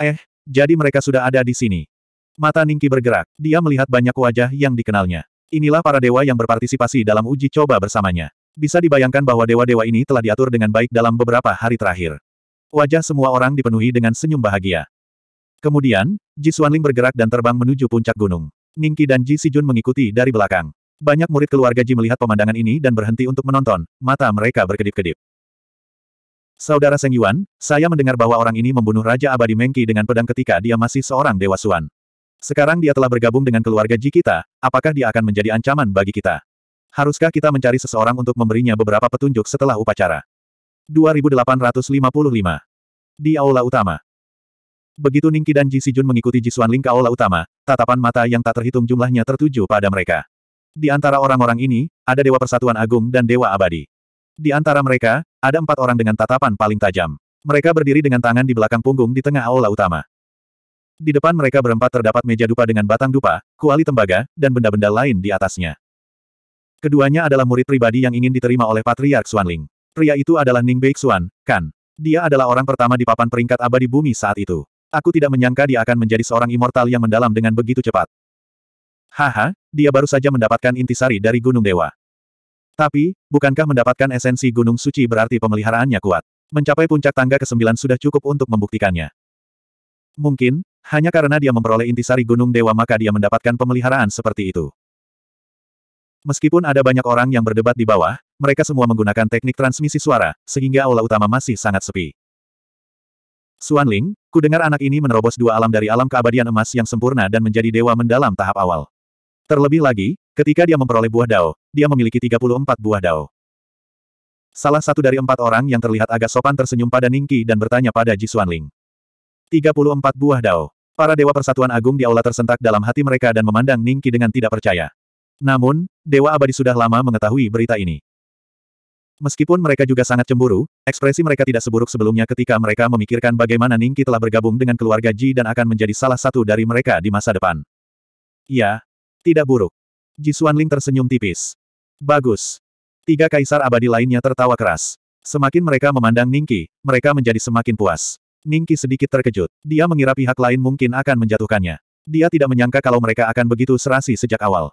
Eh, jadi mereka sudah ada di sini. Mata Ningki bergerak, dia melihat banyak wajah yang dikenalnya. Inilah para dewa yang berpartisipasi dalam uji coba bersamanya. Bisa dibayangkan bahwa dewa-dewa ini telah diatur dengan baik dalam beberapa hari terakhir. Wajah semua orang dipenuhi dengan senyum bahagia. Kemudian, Ji Xuanling bergerak dan terbang menuju puncak gunung. Ningki dan Ji Sijun mengikuti dari belakang. Banyak murid keluarga Ji melihat pemandangan ini dan berhenti untuk menonton, mata mereka berkedip-kedip. Saudara Seng Yuan, saya mendengar bahwa orang ini membunuh Raja Abadi Mengki dengan pedang ketika dia masih seorang Dewa Suan. Sekarang dia telah bergabung dengan keluarga Ji kita, apakah dia akan menjadi ancaman bagi kita? Haruskah kita mencari seseorang untuk memberinya beberapa petunjuk setelah upacara? 2855 Di Aula Utama Begitu Ningki dan Ji Sijun mengikuti Ji Ling ke Aula Utama, tatapan mata yang tak terhitung jumlahnya tertuju pada mereka. Di antara orang-orang ini, ada Dewa Persatuan Agung dan Dewa Abadi. Di antara mereka, ada empat orang dengan tatapan paling tajam. Mereka berdiri dengan tangan di belakang punggung di tengah aula utama. Di depan mereka berempat terdapat meja dupa dengan batang dupa, kuali tembaga, dan benda-benda lain di atasnya. Keduanya adalah murid pribadi yang ingin diterima oleh Patriark Xuanling. Pria itu adalah Ning Bei Xuan, kan? Dia adalah orang pertama di papan peringkat abadi bumi saat itu. Aku tidak menyangka dia akan menjadi seorang immortal yang mendalam dengan begitu cepat. Haha, dia baru saja mendapatkan intisari dari Gunung Dewa. Tapi, bukankah mendapatkan esensi Gunung Suci berarti pemeliharaannya kuat? Mencapai puncak tangga ke-9 sudah cukup untuk membuktikannya. Mungkin, hanya karena dia memperoleh intisari Gunung Dewa maka dia mendapatkan pemeliharaan seperti itu. Meskipun ada banyak orang yang berdebat di bawah, mereka semua menggunakan teknik transmisi suara, sehingga aula utama masih sangat sepi. Suan Ling, dengar anak ini menerobos dua alam dari alam keabadian emas yang sempurna dan menjadi dewa mendalam tahap awal. Terlebih lagi, ketika dia memperoleh buah dao, dia memiliki 34 buah dao. Salah satu dari empat orang yang terlihat agak sopan tersenyum pada Ningki dan bertanya pada Ji Suan Ling. 34 buah dao. Para dewa persatuan agung di aula tersentak dalam hati mereka dan memandang Ningki dengan tidak percaya. Namun, Dewa Abadi sudah lama mengetahui berita ini. Meskipun mereka juga sangat cemburu, ekspresi mereka tidak seburuk sebelumnya ketika mereka memikirkan bagaimana Ningki telah bergabung dengan keluarga Ji dan akan menjadi salah satu dari mereka di masa depan. Ya, tidak buruk. Ji Xuanling tersenyum tipis. Bagus. Tiga kaisar abadi lainnya tertawa keras. Semakin mereka memandang Ningki, mereka menjadi semakin puas. Ningki sedikit terkejut. Dia mengira pihak lain mungkin akan menjatuhkannya. Dia tidak menyangka kalau mereka akan begitu serasi sejak awal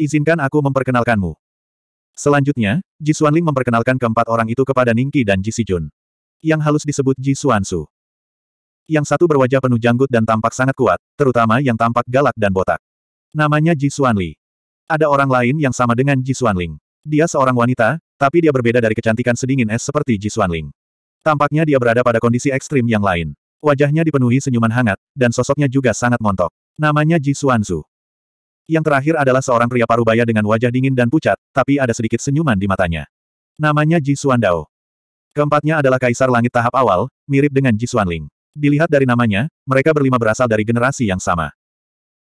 izinkan aku memperkenalkanmu. Selanjutnya, Ji Xuanling memperkenalkan keempat orang itu kepada Ningki dan Ji Sijun. Yang halus disebut Ji Xuansu. Yang satu berwajah penuh janggut dan tampak sangat kuat, terutama yang tampak galak dan botak. Namanya Ji Xuanli. Ada orang lain yang sama dengan Ji Xuanling. Dia seorang wanita, tapi dia berbeda dari kecantikan sedingin es seperti Ji Xuanling. Tampaknya dia berada pada kondisi ekstrim yang lain. Wajahnya dipenuhi senyuman hangat, dan sosoknya juga sangat montok. Namanya Ji Xuanzu. Yang terakhir adalah seorang pria parubaya dengan wajah dingin dan pucat, tapi ada sedikit senyuman di matanya. Namanya Ji Suandao. Keempatnya adalah Kaisar Langit tahap awal, mirip dengan Ji Suanling. Dilihat dari namanya, mereka berlima berasal dari generasi yang sama.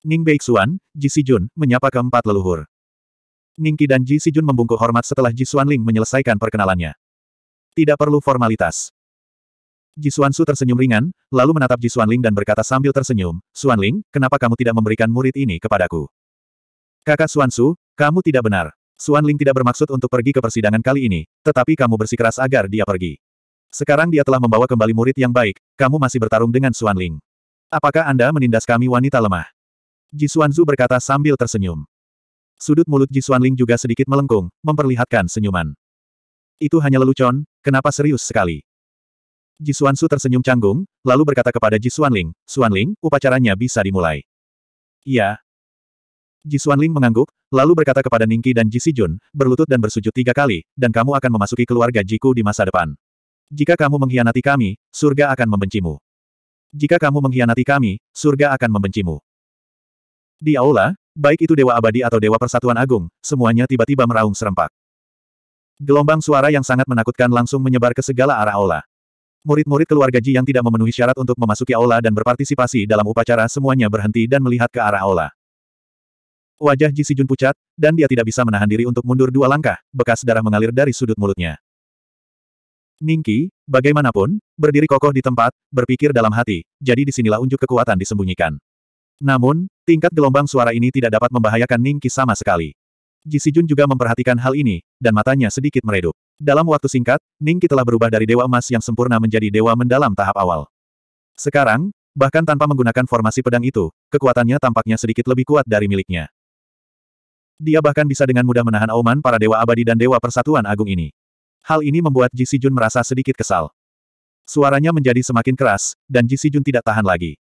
Ning Beixuan, Ji Sijun, menyapa keempat leluhur. Ning Qi dan Ji Sijun membungkuk hormat setelah Ji Suanling menyelesaikan perkenalannya. Tidak perlu formalitas. Ji Suansu tersenyum ringan, lalu menatap Ji Suanling dan berkata sambil tersenyum, Suanling, kenapa kamu tidak memberikan murid ini kepadaku? Kakak Suan Su, kamu tidak benar. Suan Ling tidak bermaksud untuk pergi ke persidangan kali ini, tetapi kamu bersikeras agar dia pergi. Sekarang dia telah membawa kembali murid yang baik, kamu masih bertarung dengan Suan Ling. Apakah Anda menindas kami wanita lemah? Ji Suan berkata sambil tersenyum. Sudut mulut Ji Suan Ling juga sedikit melengkung, memperlihatkan senyuman. Itu hanya lelucon, kenapa serius sekali? Ji Suan Su tersenyum canggung, lalu berkata kepada Ji Suan Ling, Suan Ling, upacaranya bisa dimulai. Iya, Ji Xuanling mengangguk, lalu berkata kepada Ningki dan Ji Sijun, berlutut dan bersujud tiga kali, dan kamu akan memasuki keluarga Jiku di masa depan. Jika kamu mengkhianati kami, surga akan membencimu. Jika kamu mengkhianati kami, surga akan membencimu. Di aula, baik itu Dewa Abadi atau Dewa Persatuan Agung, semuanya tiba-tiba meraung serempak. Gelombang suara yang sangat menakutkan langsung menyebar ke segala arah aula. Murid-murid keluarga Ji yang tidak memenuhi syarat untuk memasuki aula dan berpartisipasi dalam upacara semuanya berhenti dan melihat ke arah aula. Wajah Ji Sijun pucat, dan dia tidak bisa menahan diri untuk mundur dua langkah, bekas darah mengalir dari sudut mulutnya. Ningki, bagaimanapun, berdiri kokoh di tempat, berpikir dalam hati, jadi disinilah unjuk kekuatan disembunyikan. Namun, tingkat gelombang suara ini tidak dapat membahayakan Ningki sama sekali. Ji Sijun juga memperhatikan hal ini, dan matanya sedikit meredup. Dalam waktu singkat, Ningki telah berubah dari dewa emas yang sempurna menjadi dewa mendalam tahap awal. Sekarang, bahkan tanpa menggunakan formasi pedang itu, kekuatannya tampaknya sedikit lebih kuat dari miliknya. Dia bahkan bisa dengan mudah menahan auman para dewa abadi dan dewa persatuan agung ini. Hal ini membuat Ji Sijun merasa sedikit kesal. Suaranya menjadi semakin keras, dan Ji Sijun tidak tahan lagi.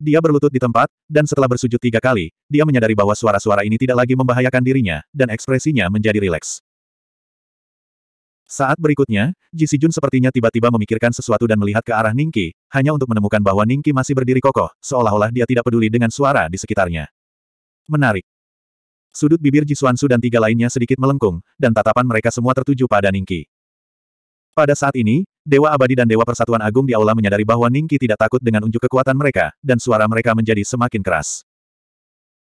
Dia berlutut di tempat, dan setelah bersujud tiga kali, dia menyadari bahwa suara-suara ini tidak lagi membahayakan dirinya, dan ekspresinya menjadi rileks. Saat berikutnya, Ji Sijun sepertinya tiba-tiba memikirkan sesuatu dan melihat ke arah Ningki, hanya untuk menemukan bahwa Ningki masih berdiri kokoh, seolah-olah dia tidak peduli dengan suara di sekitarnya. Menarik. Sudut bibir Jisuansu dan tiga lainnya sedikit melengkung, dan tatapan mereka semua tertuju pada Ningki. Pada saat ini, Dewa Abadi dan Dewa Persatuan Agung di aula menyadari bahwa Ningki tidak takut dengan unjuk kekuatan mereka, dan suara mereka menjadi semakin keras.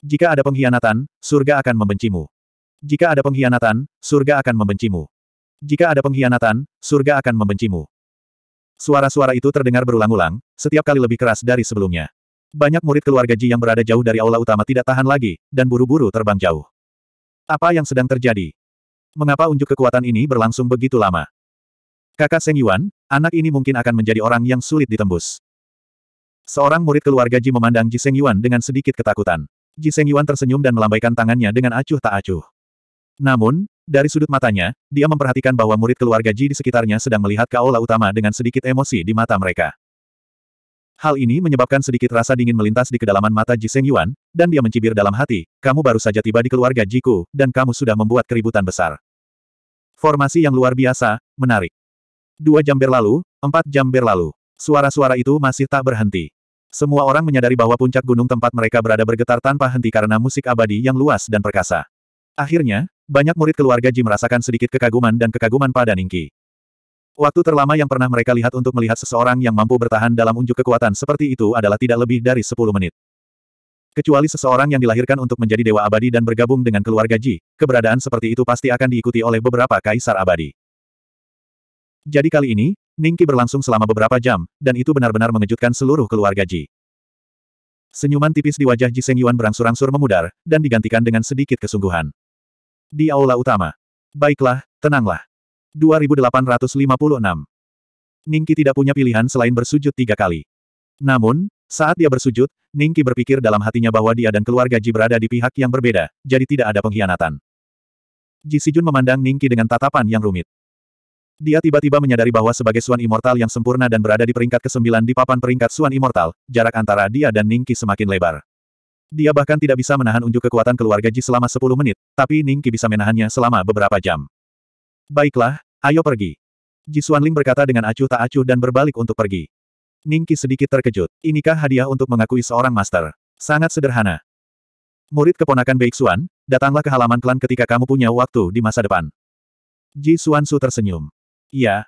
Jika ada pengkhianatan, surga akan membencimu. Jika ada pengkhianatan, surga akan membencimu. Jika ada pengkhianatan, surga akan membencimu. Suara-suara itu terdengar berulang-ulang, setiap kali lebih keras dari sebelumnya. Banyak murid keluarga Ji yang berada jauh dari aula utama tidak tahan lagi, dan buru-buru terbang jauh. Apa yang sedang terjadi? Mengapa unjuk kekuatan ini berlangsung begitu lama? Kakak Seng Yuan, anak ini mungkin akan menjadi orang yang sulit ditembus. Seorang murid keluarga Ji memandang Ji Seng Yuan dengan sedikit ketakutan. Ji Seng Yuan tersenyum dan melambaikan tangannya dengan acuh tak acuh. Namun, dari sudut matanya, dia memperhatikan bahwa murid keluarga Ji di sekitarnya sedang melihat ke utama dengan sedikit emosi di mata mereka. Hal ini menyebabkan sedikit rasa dingin melintas di kedalaman mata Ji Seng Yuan, dan dia mencibir dalam hati, kamu baru saja tiba di keluarga Jiku, dan kamu sudah membuat keributan besar. Formasi yang luar biasa, menarik. Dua jam berlalu, empat jam berlalu. Suara-suara itu masih tak berhenti. Semua orang menyadari bahwa puncak gunung tempat mereka berada bergetar tanpa henti karena musik abadi yang luas dan perkasa. Akhirnya, banyak murid keluarga Ji merasakan sedikit kekaguman dan kekaguman pada Ningki. Waktu terlama yang pernah mereka lihat untuk melihat seseorang yang mampu bertahan dalam unjuk kekuatan seperti itu adalah tidak lebih dari 10 menit. Kecuali seseorang yang dilahirkan untuk menjadi dewa abadi dan bergabung dengan keluarga Ji, keberadaan seperti itu pasti akan diikuti oleh beberapa kaisar abadi. Jadi kali ini, Ningki berlangsung selama beberapa jam, dan itu benar-benar mengejutkan seluruh keluarga Ji. Senyuman tipis di wajah Ji Seng Yuan berangsur-angsur memudar, dan digantikan dengan sedikit kesungguhan. Di aula utama. Baiklah, tenanglah. 2856. Ningki tidak punya pilihan selain bersujud tiga kali. Namun, saat dia bersujud, Ningki berpikir dalam hatinya bahwa dia dan keluarga Ji berada di pihak yang berbeda, jadi tidak ada pengkhianatan. Ji Sijun memandang Ningki dengan tatapan yang rumit. Dia tiba-tiba menyadari bahwa sebagai Suan Immortal yang sempurna dan berada di peringkat ke-9 di papan peringkat Suan Immortal, jarak antara dia dan Ningki semakin lebar. Dia bahkan tidak bisa menahan unjuk kekuatan keluarga Ji selama 10 menit, tapi Ningki bisa menahannya selama beberapa jam. Baiklah, Ayo pergi. Ji Ling berkata dengan acuh tak acuh dan berbalik untuk pergi. Ningki sedikit terkejut. Inikah hadiah untuk mengakui seorang master? Sangat sederhana. Murid keponakan Beixuan, datanglah ke halaman klan ketika kamu punya waktu di masa depan. Ji Su tersenyum. Iya.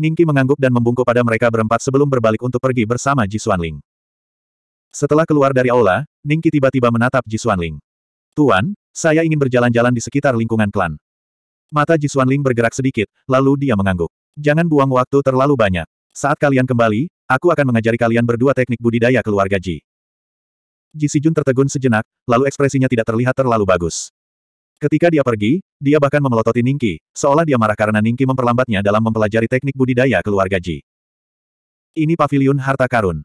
Ningki mengangguk dan membungkuk pada mereka berempat sebelum berbalik untuk pergi bersama Ji Ling. Setelah keluar dari aula, Ningki tiba-tiba menatap Ji Ling. Tuan, saya ingin berjalan-jalan di sekitar lingkungan klan. Mata Jisuan Ling bergerak sedikit, lalu dia mengangguk. Jangan buang waktu terlalu banyak. Saat kalian kembali, aku akan mengajari kalian berdua teknik budidaya keluarga Ji. Ji Sijun tertegun sejenak, lalu ekspresinya tidak terlihat terlalu bagus. Ketika dia pergi, dia bahkan memelototi Ningki, seolah dia marah karena Ningki memperlambatnya dalam mempelajari teknik budidaya keluarga Ji. Ini pavilion harta karun.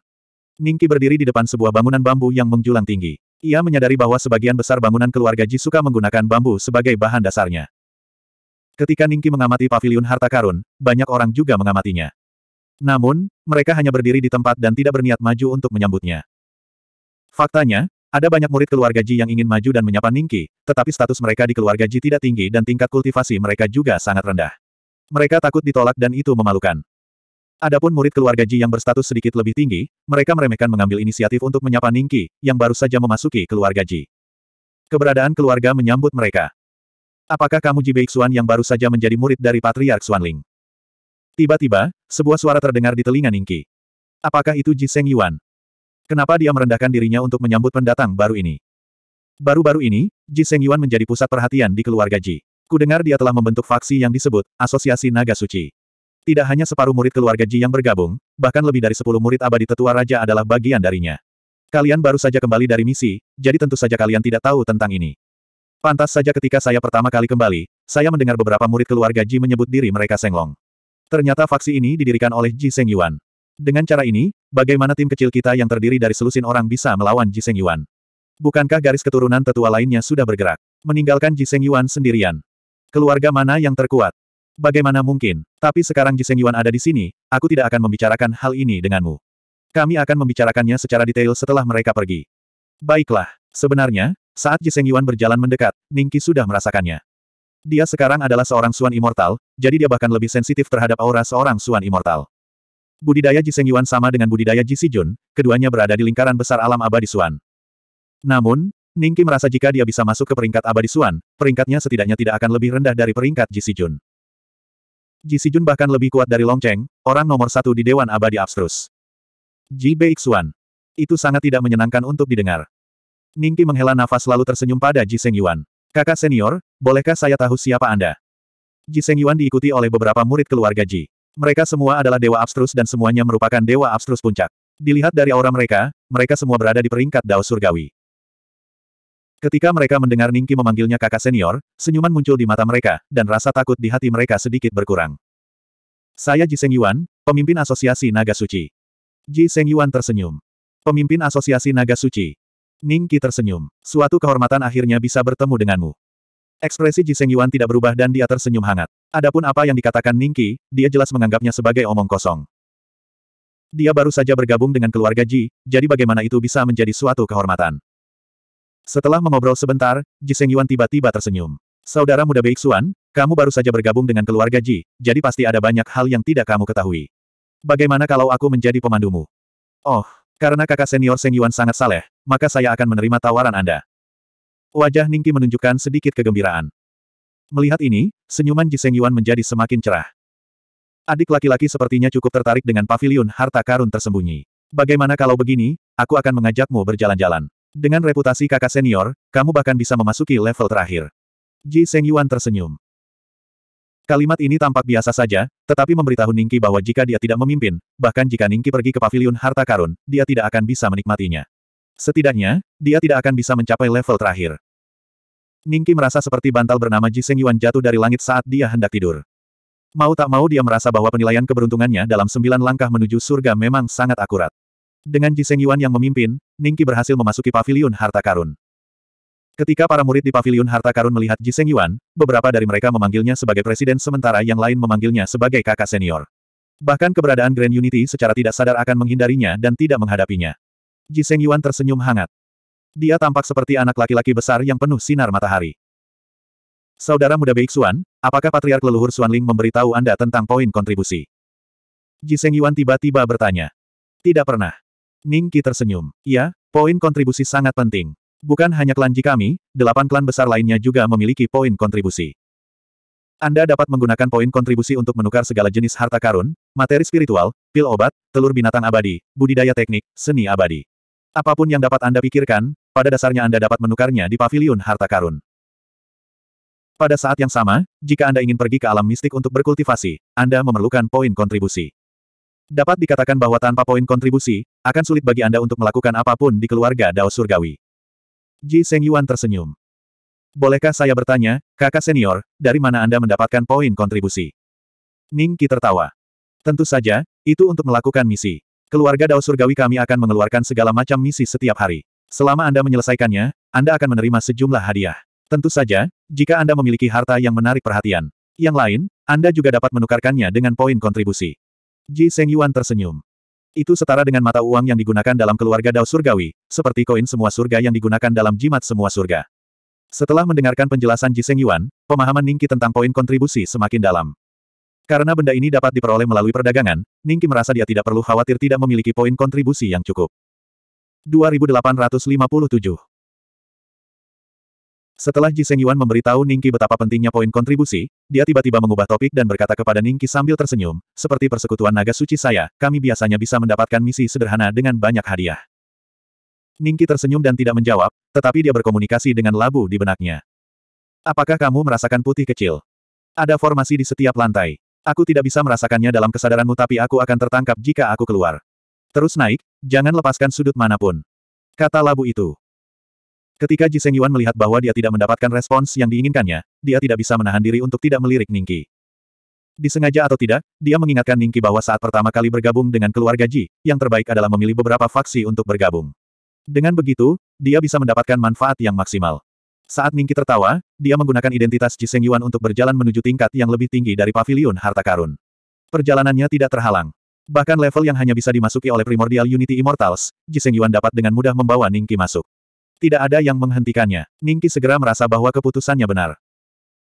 Ningki berdiri di depan sebuah bangunan bambu yang menjulang tinggi. Ia menyadari bahwa sebagian besar bangunan keluarga Ji suka menggunakan bambu sebagai bahan dasarnya. Ketika Ningki mengamati pavilion harta karun, banyak orang juga mengamatinya. Namun, mereka hanya berdiri di tempat dan tidak berniat maju untuk menyambutnya. Faktanya, ada banyak murid keluarga Ji yang ingin maju dan menyapa Ningki, tetapi status mereka di keluarga Ji tidak tinggi dan tingkat kultivasi mereka juga sangat rendah. Mereka takut ditolak dan itu memalukan. Adapun murid keluarga Ji yang berstatus sedikit lebih tinggi, mereka meremehkan mengambil inisiatif untuk menyapa Ningki, yang baru saja memasuki keluarga Ji. Keberadaan keluarga menyambut mereka. Apakah kamu Ji Beixuan yang baru saja menjadi murid dari Patriark Xuanling? Tiba-tiba, sebuah suara terdengar di telinga Ningki. Apakah itu Ji Seng Yuan? Kenapa dia merendahkan dirinya untuk menyambut pendatang baru ini? Baru-baru ini, Ji Seng Yuan menjadi pusat perhatian di keluarga Ji. Kudengar dia telah membentuk faksi yang disebut Asosiasi Naga Suci. Tidak hanya separuh murid keluarga Ji yang bergabung, bahkan lebih dari sepuluh murid abadi tetua raja adalah bagian darinya. Kalian baru saja kembali dari misi, jadi tentu saja kalian tidak tahu tentang ini. Pantas saja ketika saya pertama kali kembali, saya mendengar beberapa murid keluarga Ji menyebut diri mereka Senglong. Ternyata faksi ini didirikan oleh Ji Seng Yuan. Dengan cara ini, bagaimana tim kecil kita yang terdiri dari selusin orang bisa melawan Ji Seng Yuan? Bukankah garis keturunan tetua lainnya sudah bergerak? Meninggalkan Ji Seng Yuan sendirian. Keluarga mana yang terkuat? Bagaimana mungkin? Tapi sekarang Ji Seng Yuan ada di sini, aku tidak akan membicarakan hal ini denganmu. Kami akan membicarakannya secara detail setelah mereka pergi. Baiklah, sebenarnya, saat Jiseng Yuan berjalan mendekat, Ningki sudah merasakannya. Dia sekarang adalah seorang Suan Immortal, jadi dia bahkan lebih sensitif terhadap aura seorang Suan Immortal. Budidaya Jiseng Yuan sama dengan budidaya Si Jun, keduanya berada di lingkaran besar alam abadi Suan. Namun, Ningki merasa jika dia bisa masuk ke peringkat abadi Suan, peringkatnya setidaknya tidak akan lebih rendah dari peringkat Si Jun. Si Jun bahkan lebih kuat dari Long Cheng, orang nomor satu di Dewan Abadi Abstrus. Ji Suan. Itu sangat tidak menyenangkan untuk didengar. Ningki menghela nafas lalu tersenyum pada Jiseng Yuan. Kakak senior, bolehkah saya tahu siapa Anda? Jiseng Yuan diikuti oleh beberapa murid keluarga Ji. Mereka semua adalah dewa abstrus dan semuanya merupakan dewa abstrus puncak. Dilihat dari aura mereka, mereka semua berada di peringkat dao surgawi. Ketika mereka mendengar Ningki memanggilnya kakak senior, senyuman muncul di mata mereka, dan rasa takut di hati mereka sedikit berkurang. Saya Jiseng Yuan, pemimpin Asosiasi Naga Suci. Ji Seng Yuan tersenyum. Pemimpin Asosiasi Naga Suci. Ning tersenyum. Suatu kehormatan akhirnya bisa bertemu denganmu. Ekspresi Jiseng Yuan tidak berubah dan dia tersenyum hangat. Adapun apa yang dikatakan Ning dia jelas menganggapnya sebagai omong kosong. Dia baru saja bergabung dengan keluarga Ji, jadi bagaimana itu bisa menjadi suatu kehormatan. Setelah mengobrol sebentar, Jiseng Yuan tiba-tiba tersenyum. Saudara muda Xuan, kamu baru saja bergabung dengan keluarga Ji, jadi pasti ada banyak hal yang tidak kamu ketahui. Bagaimana kalau aku menjadi pemandumu? Oh, karena kakak senior Seng Yuan sangat saleh, maka saya akan menerima tawaran Anda. Wajah Ningki menunjukkan sedikit kegembiraan. Melihat ini, senyuman Ji Yuan menjadi semakin cerah. Adik laki-laki sepertinya cukup tertarik dengan pavilion harta karun tersembunyi. Bagaimana kalau begini, aku akan mengajakmu berjalan-jalan. Dengan reputasi kakak senior, kamu bahkan bisa memasuki level terakhir. Ji Seng Yuan tersenyum. Kalimat ini tampak biasa saja, tetapi memberitahu Ningki bahwa jika dia tidak memimpin, bahkan jika Ningki pergi ke pavilion harta karun, dia tidak akan bisa menikmatinya. Setidaknya, dia tidak akan bisa mencapai level terakhir. Ningki merasa seperti bantal bernama Jiseng Yuan jatuh dari langit saat dia hendak tidur. Mau tak mau dia merasa bahwa penilaian keberuntungannya dalam sembilan langkah menuju surga memang sangat akurat. Dengan Jiseng Yuan yang memimpin, Ningki berhasil memasuki pavilion harta karun. Ketika para murid di pavilion harta karun melihat Jiseng Yuan, beberapa dari mereka memanggilnya sebagai presiden sementara yang lain memanggilnya sebagai kakak senior. Bahkan keberadaan Grand Unity secara tidak sadar akan menghindarinya dan tidak menghadapinya. Jiseng Yuan tersenyum hangat. Dia tampak seperti anak laki-laki besar yang penuh sinar matahari. Saudara muda Xuan, apakah Patriark Leluhur Xuan Ling memberitahu Anda tentang poin kontribusi? Jiseng Yuan tiba-tiba bertanya. Tidak pernah. Ning Qi tersenyum. Ya, poin kontribusi sangat penting. Bukan hanya klan Ji kami, delapan klan besar lainnya juga memiliki poin kontribusi. Anda dapat menggunakan poin kontribusi untuk menukar segala jenis harta karun, materi spiritual, pil obat, telur binatang abadi, budidaya teknik, seni abadi. Apapun yang dapat Anda pikirkan, pada dasarnya Anda dapat menukarnya di paviliun harta karun. Pada saat yang sama, jika Anda ingin pergi ke alam mistik untuk berkultivasi, Anda memerlukan poin kontribusi. Dapat dikatakan bahwa tanpa poin kontribusi, akan sulit bagi Anda untuk melakukan apapun di keluarga Dao Surgawi. Ji Seng Yuan tersenyum. Bolehkah saya bertanya, kakak senior, dari mana Anda mendapatkan poin kontribusi? Ning Qi tertawa. Tentu saja, itu untuk melakukan misi. Keluarga Dao Surgawi kami akan mengeluarkan segala macam misi setiap hari. Selama Anda menyelesaikannya, Anda akan menerima sejumlah hadiah. Tentu saja, jika Anda memiliki harta yang menarik perhatian. Yang lain, Anda juga dapat menukarkannya dengan poin kontribusi. Ji Seng Yuan tersenyum. Itu setara dengan mata uang yang digunakan dalam keluarga Dao Surgawi, seperti koin semua surga yang digunakan dalam jimat semua surga. Setelah mendengarkan penjelasan Ji Seng Yuan, pemahaman Ningki tentang poin kontribusi semakin dalam. Karena benda ini dapat diperoleh melalui perdagangan, Ningki merasa dia tidak perlu khawatir tidak memiliki poin kontribusi yang cukup. 2857 Setelah Ji Seng Yuan memberitahu Ningki betapa pentingnya poin kontribusi, dia tiba-tiba mengubah topik dan berkata kepada Ningki sambil tersenyum, seperti persekutuan naga suci saya, kami biasanya bisa mendapatkan misi sederhana dengan banyak hadiah. Ningki tersenyum dan tidak menjawab, tetapi dia berkomunikasi dengan labu di benaknya. Apakah kamu merasakan putih kecil? Ada formasi di setiap lantai. Aku tidak bisa merasakannya dalam kesadaranmu tapi aku akan tertangkap jika aku keluar. Terus naik, jangan lepaskan sudut manapun. Kata labu itu. Ketika Ji Yuan melihat bahwa dia tidak mendapatkan respons yang diinginkannya, dia tidak bisa menahan diri untuk tidak melirik Ningki. Disengaja atau tidak, dia mengingatkan Ningki bahwa saat pertama kali bergabung dengan keluarga Ji, yang terbaik adalah memilih beberapa faksi untuk bergabung. Dengan begitu, dia bisa mendapatkan manfaat yang maksimal. Saat Ningki tertawa, dia menggunakan identitas Jiseng Yuan untuk berjalan menuju tingkat yang lebih tinggi dari pavilion harta karun. Perjalanannya tidak terhalang. Bahkan level yang hanya bisa dimasuki oleh Primordial Unity Immortals, Jiseng Yuan dapat dengan mudah membawa Ningki masuk. Tidak ada yang menghentikannya. Ningki segera merasa bahwa keputusannya benar.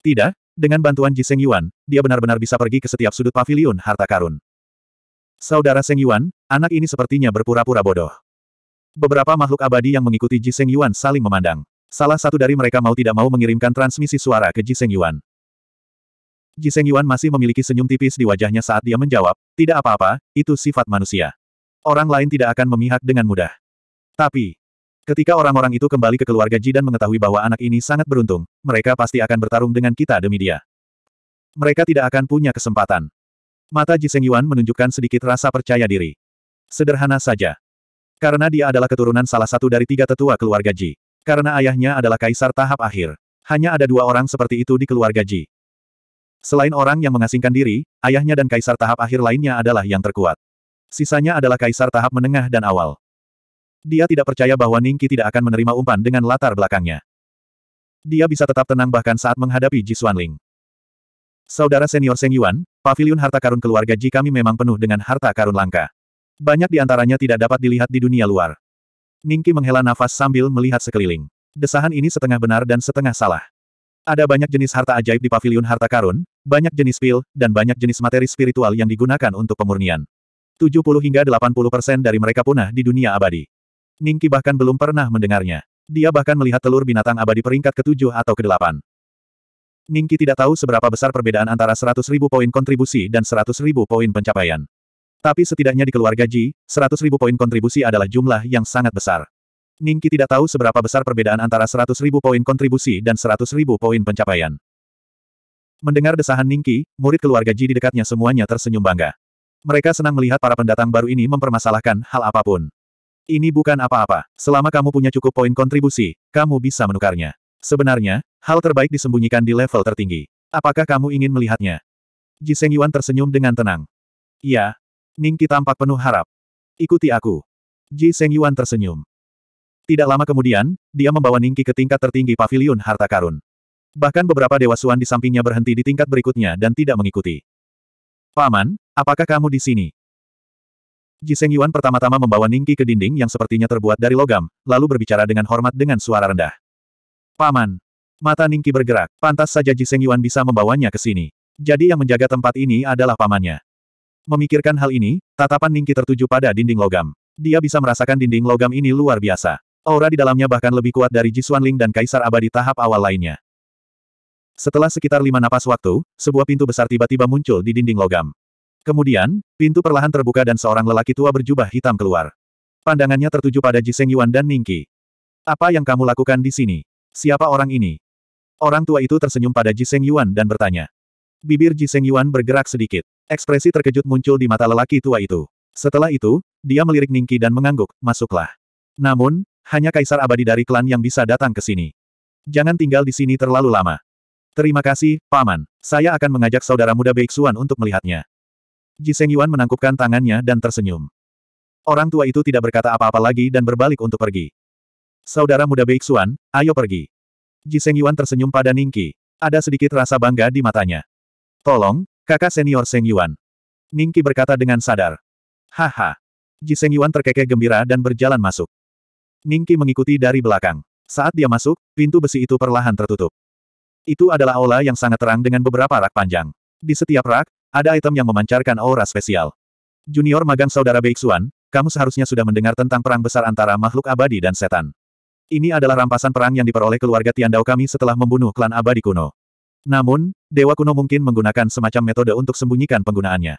Tidak, dengan bantuan Jiseng Yuan, dia benar-benar bisa pergi ke setiap sudut pavilion harta karun. Saudara Seng Yuan, anak ini sepertinya berpura-pura bodoh. Beberapa makhluk abadi yang mengikuti Jiseng Yuan saling memandang. Salah satu dari mereka mau tidak mau mengirimkan transmisi suara ke Jiseng Yuan. Jiseng Yuan masih memiliki senyum tipis di wajahnya saat dia menjawab, tidak apa-apa, itu sifat manusia. Orang lain tidak akan memihak dengan mudah. Tapi, ketika orang-orang itu kembali ke keluarga Ji dan mengetahui bahwa anak ini sangat beruntung, mereka pasti akan bertarung dengan kita demi dia. Mereka tidak akan punya kesempatan. Mata Jiseng Yuan menunjukkan sedikit rasa percaya diri. Sederhana saja. Karena dia adalah keturunan salah satu dari tiga tetua keluarga Ji. Karena ayahnya adalah kaisar tahap akhir. Hanya ada dua orang seperti itu di keluarga Ji. Selain orang yang mengasingkan diri, ayahnya dan kaisar tahap akhir lainnya adalah yang terkuat. Sisanya adalah kaisar tahap menengah dan awal. Dia tidak percaya bahwa Ningki tidak akan menerima umpan dengan latar belakangnya. Dia bisa tetap tenang bahkan saat menghadapi Ji Xuanling. Saudara senior Seng Yuan, pavilion harta karun keluarga Ji kami memang penuh dengan harta karun langka. Banyak di antaranya tidak dapat dilihat di dunia luar. Ningki menghela nafas sambil melihat sekeliling. Desahan ini setengah benar dan setengah salah. Ada banyak jenis harta ajaib di paviliun harta karun, banyak jenis pil, dan banyak jenis materi spiritual yang digunakan untuk pemurnian. 70 hingga 80 persen dari mereka punah di dunia abadi. Ningki bahkan belum pernah mendengarnya. Dia bahkan melihat telur binatang abadi peringkat ke-7 atau ke-8. Ningki tidak tahu seberapa besar perbedaan antara ribu poin kontribusi dan ribu poin pencapaian. Tapi setidaknya di keluarga Ji, 100 ribu poin kontribusi adalah jumlah yang sangat besar. Ningki tidak tahu seberapa besar perbedaan antara 100 ribu poin kontribusi dan 100 ribu poin pencapaian. Mendengar desahan Ningki, murid keluarga Ji di dekatnya semuanya tersenyum bangga. Mereka senang melihat para pendatang baru ini mempermasalahkan hal apapun. Ini bukan apa-apa. Selama kamu punya cukup poin kontribusi, kamu bisa menukarnya. Sebenarnya, hal terbaik disembunyikan di level tertinggi. Apakah kamu ingin melihatnya? Ji Seng Yuan tersenyum dengan tenang. Ya. Ningki tampak penuh harap. Ikuti aku. Ji Seng Yuan tersenyum. Tidak lama kemudian, dia membawa Ningki ke tingkat tertinggi pavilion harta karun. Bahkan beberapa dewa suan di sampingnya berhenti di tingkat berikutnya dan tidak mengikuti. Paman, apakah kamu di sini? Ji Seng Yuan pertama-tama membawa Ningki ke dinding yang sepertinya terbuat dari logam, lalu berbicara dengan hormat dengan suara rendah. Paman. Mata Ningki bergerak, pantas saja Ji Seng Yuan bisa membawanya ke sini. Jadi yang menjaga tempat ini adalah pamannya. Memikirkan hal ini, tatapan Ningki tertuju pada dinding logam. Dia bisa merasakan dinding logam ini luar biasa. Aura di dalamnya bahkan lebih kuat dari Jisuan Ling dan Kaisar Abadi tahap awal lainnya. Setelah sekitar lima napas waktu, sebuah pintu besar tiba-tiba muncul di dinding logam. Kemudian, pintu perlahan terbuka dan seorang lelaki tua berjubah hitam keluar. Pandangannya tertuju pada Jiseng Yuan dan Ningki. Apa yang kamu lakukan di sini? Siapa orang ini? Orang tua itu tersenyum pada Jiseng Yuan dan bertanya. Bibir Jiseng Yuan bergerak sedikit. Ekspresi terkejut muncul di mata lelaki tua itu. Setelah itu, dia melirik Ningki dan mengangguk, masuklah. Namun, hanya kaisar abadi dari klan yang bisa datang ke sini. Jangan tinggal di sini terlalu lama. Terima kasih, Paman. Saya akan mengajak saudara muda Beiksuan untuk melihatnya. Jiseng Yuan menangkupkan tangannya dan tersenyum. Orang tua itu tidak berkata apa-apa lagi dan berbalik untuk pergi. Saudara muda Beiksuan, ayo pergi. Jiseng Yuan tersenyum pada Ningki. Ada sedikit rasa bangga di matanya. Tolong, Kakak senior Seng Yuan. Ningki berkata dengan sadar. Haha. Ji Seng Yuan terkekeh gembira dan berjalan masuk. Ningki mengikuti dari belakang. Saat dia masuk, pintu besi itu perlahan tertutup. Itu adalah aula yang sangat terang dengan beberapa rak panjang. Di setiap rak, ada item yang memancarkan aura spesial. Junior magang saudara Beixuan, kamu seharusnya sudah mendengar tentang perang besar antara makhluk abadi dan setan. Ini adalah rampasan perang yang diperoleh keluarga Tian Tiandao kami setelah membunuh klan abadi kuno. Namun, Dewa kuno mungkin menggunakan semacam metode untuk sembunyikan penggunaannya.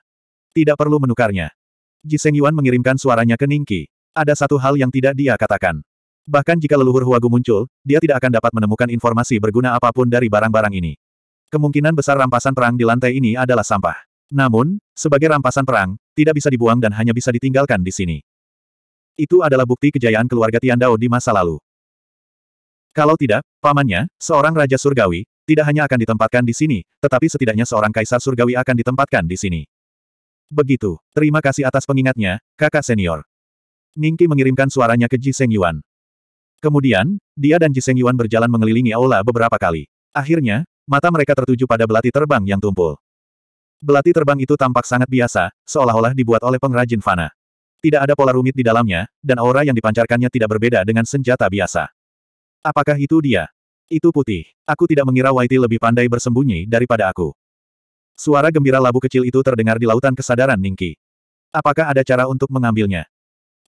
Tidak perlu menukarnya. Jiseng Yuan mengirimkan suaranya ke Ningki. Ada satu hal yang tidak dia katakan. Bahkan jika leluhur Huagu muncul, dia tidak akan dapat menemukan informasi berguna apapun dari barang-barang ini. Kemungkinan besar rampasan perang di lantai ini adalah sampah. Namun, sebagai rampasan perang, tidak bisa dibuang dan hanya bisa ditinggalkan di sini. Itu adalah bukti kejayaan keluarga Tiandao di masa lalu. Kalau tidak, pamannya, seorang raja surgawi, tidak hanya akan ditempatkan di sini, tetapi setidaknya seorang kaisar surgawi akan ditempatkan di sini. Begitu, terima kasih atas pengingatnya, kakak senior. Ningki mengirimkan suaranya ke Jiseng Yuan. Kemudian, dia dan Jiseng Yuan berjalan mengelilingi aula beberapa kali. Akhirnya, mata mereka tertuju pada belati terbang yang tumpul. Belati terbang itu tampak sangat biasa, seolah-olah dibuat oleh pengrajin fana. Tidak ada pola rumit di dalamnya, dan aura yang dipancarkannya tidak berbeda dengan senjata biasa. Apakah itu dia? Itu putih. Aku tidak mengira Whitey lebih pandai bersembunyi daripada aku. Suara gembira labu kecil itu terdengar di lautan kesadaran Ningki. Apakah ada cara untuk mengambilnya?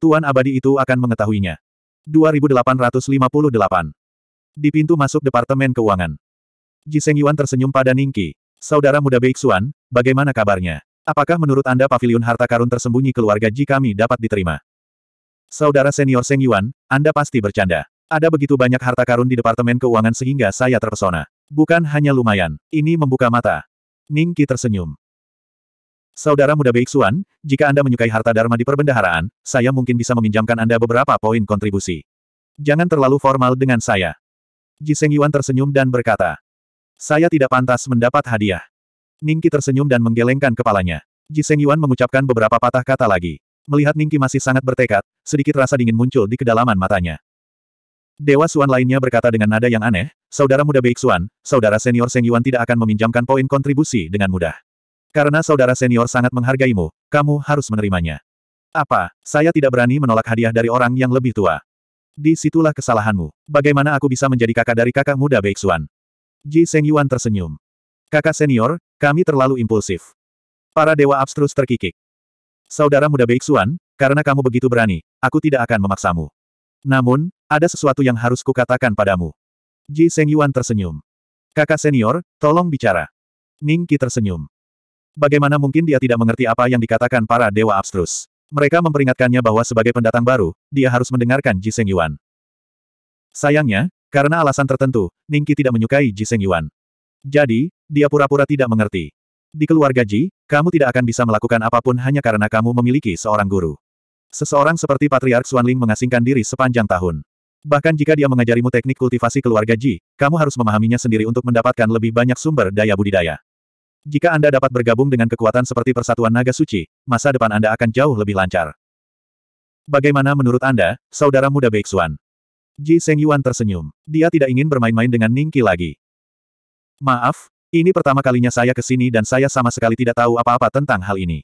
Tuan abadi itu akan mengetahuinya. 2858 Di pintu masuk Departemen Keuangan. Jiseng Yuan tersenyum pada Ningki. Saudara muda Beixuan, bagaimana kabarnya? Apakah menurut Anda pavilion harta karun tersembunyi keluarga Ji kami dapat diterima? Saudara senior Seng Yuan, Anda pasti bercanda. Ada begitu banyak harta karun di Departemen Keuangan sehingga saya terpesona. Bukan hanya lumayan, ini membuka mata. Ning Qi tersenyum. Saudara muda Xuan, jika Anda menyukai harta Dharma di perbendaharaan, saya mungkin bisa meminjamkan Anda beberapa poin kontribusi. Jangan terlalu formal dengan saya. Jiseng Yuan tersenyum dan berkata. Saya tidak pantas mendapat hadiah. Ningki tersenyum dan menggelengkan kepalanya. Jiseng Yuan mengucapkan beberapa patah kata lagi. Melihat Ningki masih sangat bertekad, sedikit rasa dingin muncul di kedalaman matanya. Dewa Suan lainnya berkata dengan nada yang aneh, saudara muda Baik Suan, saudara senior Seng Yuan tidak akan meminjamkan poin kontribusi dengan mudah. Karena saudara senior sangat menghargaimu, kamu harus menerimanya. Apa, saya tidak berani menolak hadiah dari orang yang lebih tua. Disitulah kesalahanmu. Bagaimana aku bisa menjadi kakak dari kakak muda Baik Suan? Ji Seng Yuan tersenyum. Kakak senior, kami terlalu impulsif. Para dewa abstrus terkikik. Saudara muda Baik Suan, karena kamu begitu berani, aku tidak akan memaksamu. Namun, ada sesuatu yang harus kukatakan padamu. Ji Seng Yuan tersenyum. Kakak senior, tolong bicara. Ning Qi tersenyum. Bagaimana mungkin dia tidak mengerti apa yang dikatakan para dewa abstrus? Mereka memperingatkannya bahwa sebagai pendatang baru, dia harus mendengarkan Ji Seng Yuan. Sayangnya, karena alasan tertentu, Ning Qi tidak menyukai Ji Seng Yuan. Jadi, dia pura-pura tidak mengerti. Di keluarga Ji, kamu tidak akan bisa melakukan apapun hanya karena kamu memiliki seorang guru. Seseorang seperti Patriark Xuanling mengasingkan diri sepanjang tahun. Bahkan jika dia mengajarimu teknik kultivasi keluarga Ji, kamu harus memahaminya sendiri untuk mendapatkan lebih banyak sumber daya budidaya. Jika Anda dapat bergabung dengan kekuatan seperti Persatuan Naga Suci, masa depan Anda akan jauh lebih lancar. Bagaimana menurut Anda, saudara muda Beixuan? Ji Seng Yuan tersenyum. Dia tidak ingin bermain-main dengan Ningki lagi. Maaf, ini pertama kalinya saya ke sini dan saya sama sekali tidak tahu apa-apa tentang hal ini.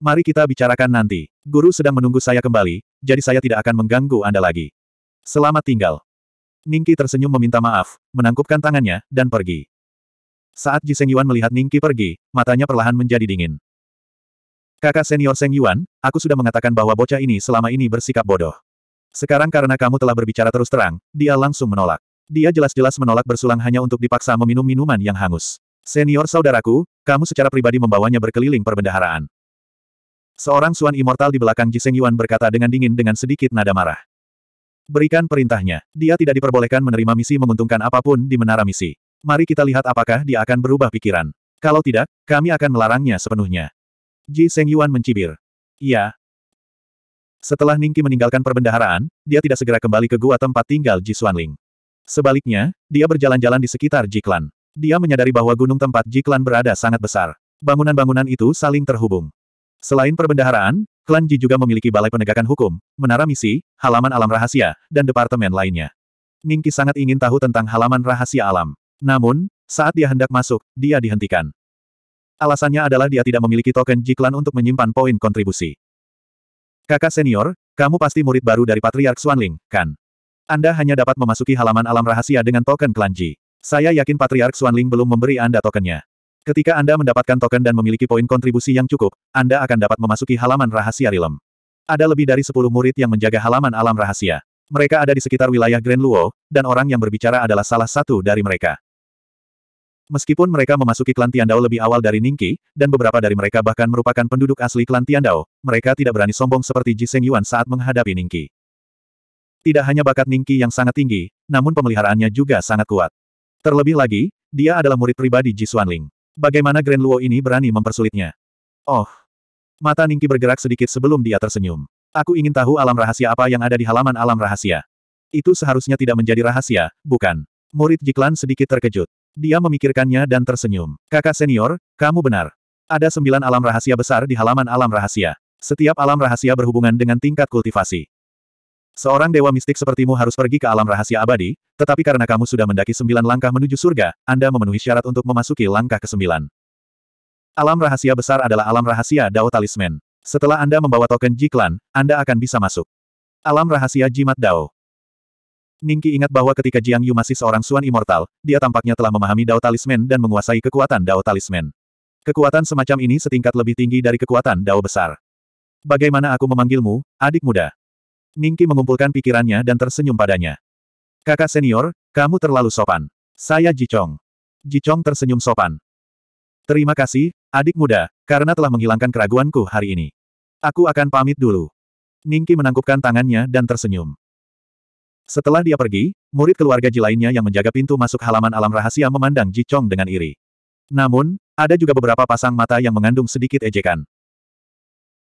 Mari kita bicarakan nanti. Guru sedang menunggu saya kembali, jadi saya tidak akan mengganggu Anda lagi. Selamat tinggal. Ningki tersenyum meminta maaf, menangkupkan tangannya, dan pergi. Saat Ji Seng Yuan melihat Ningki pergi, matanya perlahan menjadi dingin. Kakak senior Seng Yuan, aku sudah mengatakan bahwa bocah ini selama ini bersikap bodoh. Sekarang karena kamu telah berbicara terus terang, dia langsung menolak. Dia jelas-jelas menolak bersulang hanya untuk dipaksa meminum minuman yang hangus. Senior saudaraku, kamu secara pribadi membawanya berkeliling perbendaharaan. Seorang suan immortal di belakang Jiseng Yuan berkata dengan dingin dengan sedikit nada marah. Berikan perintahnya. Dia tidak diperbolehkan menerima misi menguntungkan apapun di menara misi. Mari kita lihat apakah dia akan berubah pikiran. Kalau tidak, kami akan melarangnya sepenuhnya. Ji Seng Yuan mencibir. Iya. Setelah Ningki meninggalkan perbendaharaan, dia tidak segera kembali ke gua tempat tinggal Ji Xuanling. Sebaliknya, dia berjalan-jalan di sekitar Jiklan. Dia menyadari bahwa gunung tempat Jiklan berada sangat besar. Bangunan-bangunan itu saling terhubung. Selain perbendaharaan, klan Ji juga memiliki balai penegakan hukum, menara misi, halaman alam rahasia, dan departemen lainnya. Ningki sangat ingin tahu tentang halaman rahasia alam. Namun, saat dia hendak masuk, dia dihentikan. Alasannya adalah dia tidak memiliki token Ji Klan untuk menyimpan poin kontribusi. Kakak senior, kamu pasti murid baru dari Patriark Xuanling, kan? Anda hanya dapat memasuki halaman alam rahasia dengan token Klan Ji. Saya yakin Patriark Xuanling belum memberi Anda tokennya. Ketika Anda mendapatkan token dan memiliki poin kontribusi yang cukup, Anda akan dapat memasuki halaman rahasia Rilem. Ada lebih dari 10 murid yang menjaga halaman alam rahasia. Mereka ada di sekitar wilayah Grand Luo, dan orang yang berbicara adalah salah satu dari mereka. Meskipun mereka memasuki klan Tiandao lebih awal dari Ningki, dan beberapa dari mereka bahkan merupakan penduduk asli klan Tiandao, mereka tidak berani sombong seperti Ji Seng Yuan saat menghadapi Ningki. Tidak hanya bakat Ningki yang sangat tinggi, namun pemeliharaannya juga sangat kuat. Terlebih lagi, dia adalah murid pribadi Ji Xuanling. Bagaimana Grand Luo ini berani mempersulitnya? Oh. Mata Ningki bergerak sedikit sebelum dia tersenyum. Aku ingin tahu alam rahasia apa yang ada di halaman alam rahasia. Itu seharusnya tidak menjadi rahasia, bukan? Murid Jiklan sedikit terkejut. Dia memikirkannya dan tersenyum. Kakak senior, kamu benar. Ada sembilan alam rahasia besar di halaman alam rahasia. Setiap alam rahasia berhubungan dengan tingkat kultivasi. Seorang dewa mistik sepertimu harus pergi ke alam rahasia abadi, tetapi karena kamu sudah mendaki sembilan langkah menuju surga, Anda memenuhi syarat untuk memasuki langkah kesembilan. Alam rahasia besar adalah alam rahasia Dao Talisman. Setelah Anda membawa token Jiklan, Anda akan bisa masuk. Alam rahasia Jimat Dao. Ningki ingat bahwa ketika Jiang Yu masih seorang Suan Immortal, dia tampaknya telah memahami Dao Talisman dan menguasai kekuatan Dao Talisman. Kekuatan semacam ini setingkat lebih tinggi dari kekuatan Dao besar. Bagaimana aku memanggilmu, adik muda? Ningki mengumpulkan pikirannya dan tersenyum padanya. Kakak senior, kamu terlalu sopan. Saya Jicong. Jicong tersenyum sopan. Terima kasih, adik muda, karena telah menghilangkan keraguanku hari ini. Aku akan pamit dulu. Ningki menangkupkan tangannya dan tersenyum. Setelah dia pergi, murid keluarga Ji lainnya yang menjaga pintu masuk halaman alam rahasia memandang Jicong dengan iri. Namun, ada juga beberapa pasang mata yang mengandung sedikit ejekan.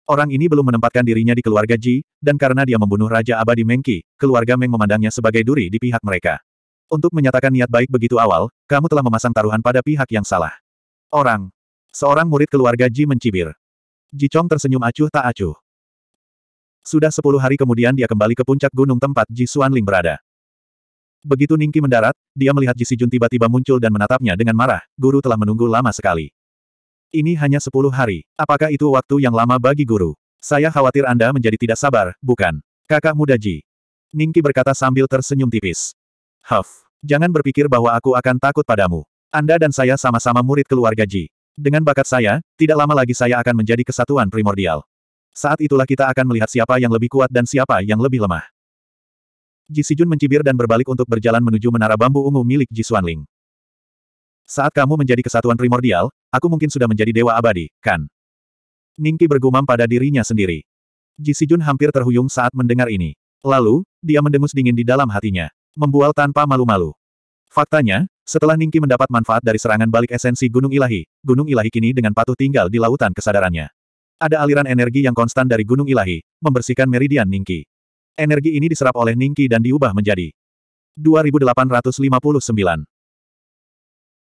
Orang ini belum menempatkan dirinya di keluarga Ji, dan karena dia membunuh Raja Abadi Mengki, keluarga Meng memandangnya sebagai duri di pihak mereka. Untuk menyatakan niat baik begitu awal, kamu telah memasang taruhan pada pihak yang salah. Orang. Seorang murid keluarga Ji mencibir. Ji Chong tersenyum acuh tak acuh. Sudah sepuluh hari kemudian dia kembali ke puncak gunung tempat Ji Xuanling berada. Begitu Ningki mendarat, dia melihat Ji Si jun tiba-tiba muncul dan menatapnya dengan marah, guru telah menunggu lama sekali. Ini hanya sepuluh hari. Apakah itu waktu yang lama bagi guru? Saya khawatir Anda menjadi tidak sabar, bukan? Kakak muda Ji. Ningki berkata sambil tersenyum tipis. Huff, jangan berpikir bahwa aku akan takut padamu. Anda dan saya sama-sama murid keluarga Ji. Dengan bakat saya, tidak lama lagi saya akan menjadi kesatuan primordial. Saat itulah kita akan melihat siapa yang lebih kuat dan siapa yang lebih lemah. Ji Sijun mencibir dan berbalik untuk berjalan menuju menara bambu ungu milik Ji Xuanling. Saat kamu menjadi kesatuan primordial, Aku mungkin sudah menjadi dewa abadi, kan? Ningki bergumam pada dirinya sendiri. Ji Sijun hampir terhuyung saat mendengar ini. Lalu, dia mendengus dingin di dalam hatinya. Membual tanpa malu-malu. Faktanya, setelah Ningki mendapat manfaat dari serangan balik esensi Gunung Ilahi, Gunung Ilahi kini dengan patuh tinggal di lautan kesadarannya. Ada aliran energi yang konstan dari Gunung Ilahi, membersihkan meridian Ningki. Energi ini diserap oleh Ningki dan diubah menjadi 2859.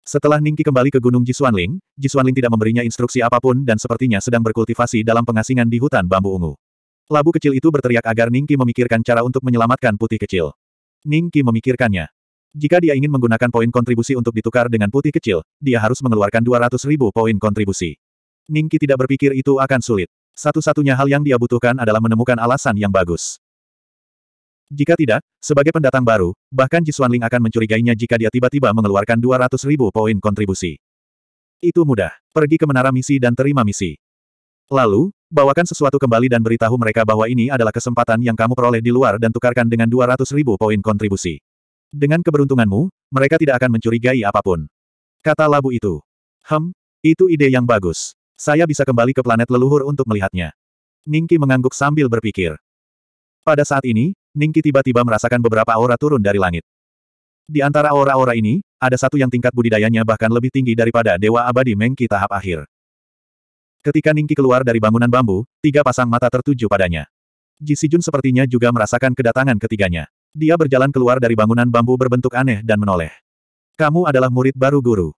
Setelah Ningki kembali ke Gunung Jisuanling, Jisuanling tidak memberinya instruksi apapun dan sepertinya sedang berkultivasi dalam pengasingan di hutan bambu ungu. Labu kecil itu berteriak agar Ningki memikirkan cara untuk menyelamatkan putih kecil. Ningki memikirkannya. Jika dia ingin menggunakan poin kontribusi untuk ditukar dengan putih kecil, dia harus mengeluarkan 200 ribu poin kontribusi. Ningki tidak berpikir itu akan sulit. Satu-satunya hal yang dia butuhkan adalah menemukan alasan yang bagus. Jika tidak, sebagai pendatang baru, bahkan Jisuan Ling akan mencurigainya jika dia tiba-tiba mengeluarkan 200 ribu poin kontribusi. Itu mudah. Pergi ke menara misi dan terima misi. Lalu, bawakan sesuatu kembali dan beritahu mereka bahwa ini adalah kesempatan yang kamu peroleh di luar dan tukarkan dengan 200 ribu poin kontribusi. Dengan keberuntunganmu, mereka tidak akan mencurigai apapun. Kata labu itu. Hem, itu ide yang bagus. Saya bisa kembali ke planet leluhur untuk melihatnya. Ningki mengangguk sambil berpikir. Pada saat ini, Ningki tiba-tiba merasakan beberapa aura turun dari langit. Di antara aura-aura ini, ada satu yang tingkat budidayanya bahkan lebih tinggi daripada Dewa Abadi Mengki tahap akhir. Ketika Ningki keluar dari bangunan bambu, tiga pasang mata tertuju padanya. Ji Sijun sepertinya juga merasakan kedatangan ketiganya. Dia berjalan keluar dari bangunan bambu berbentuk aneh dan menoleh. Kamu adalah murid baru guru.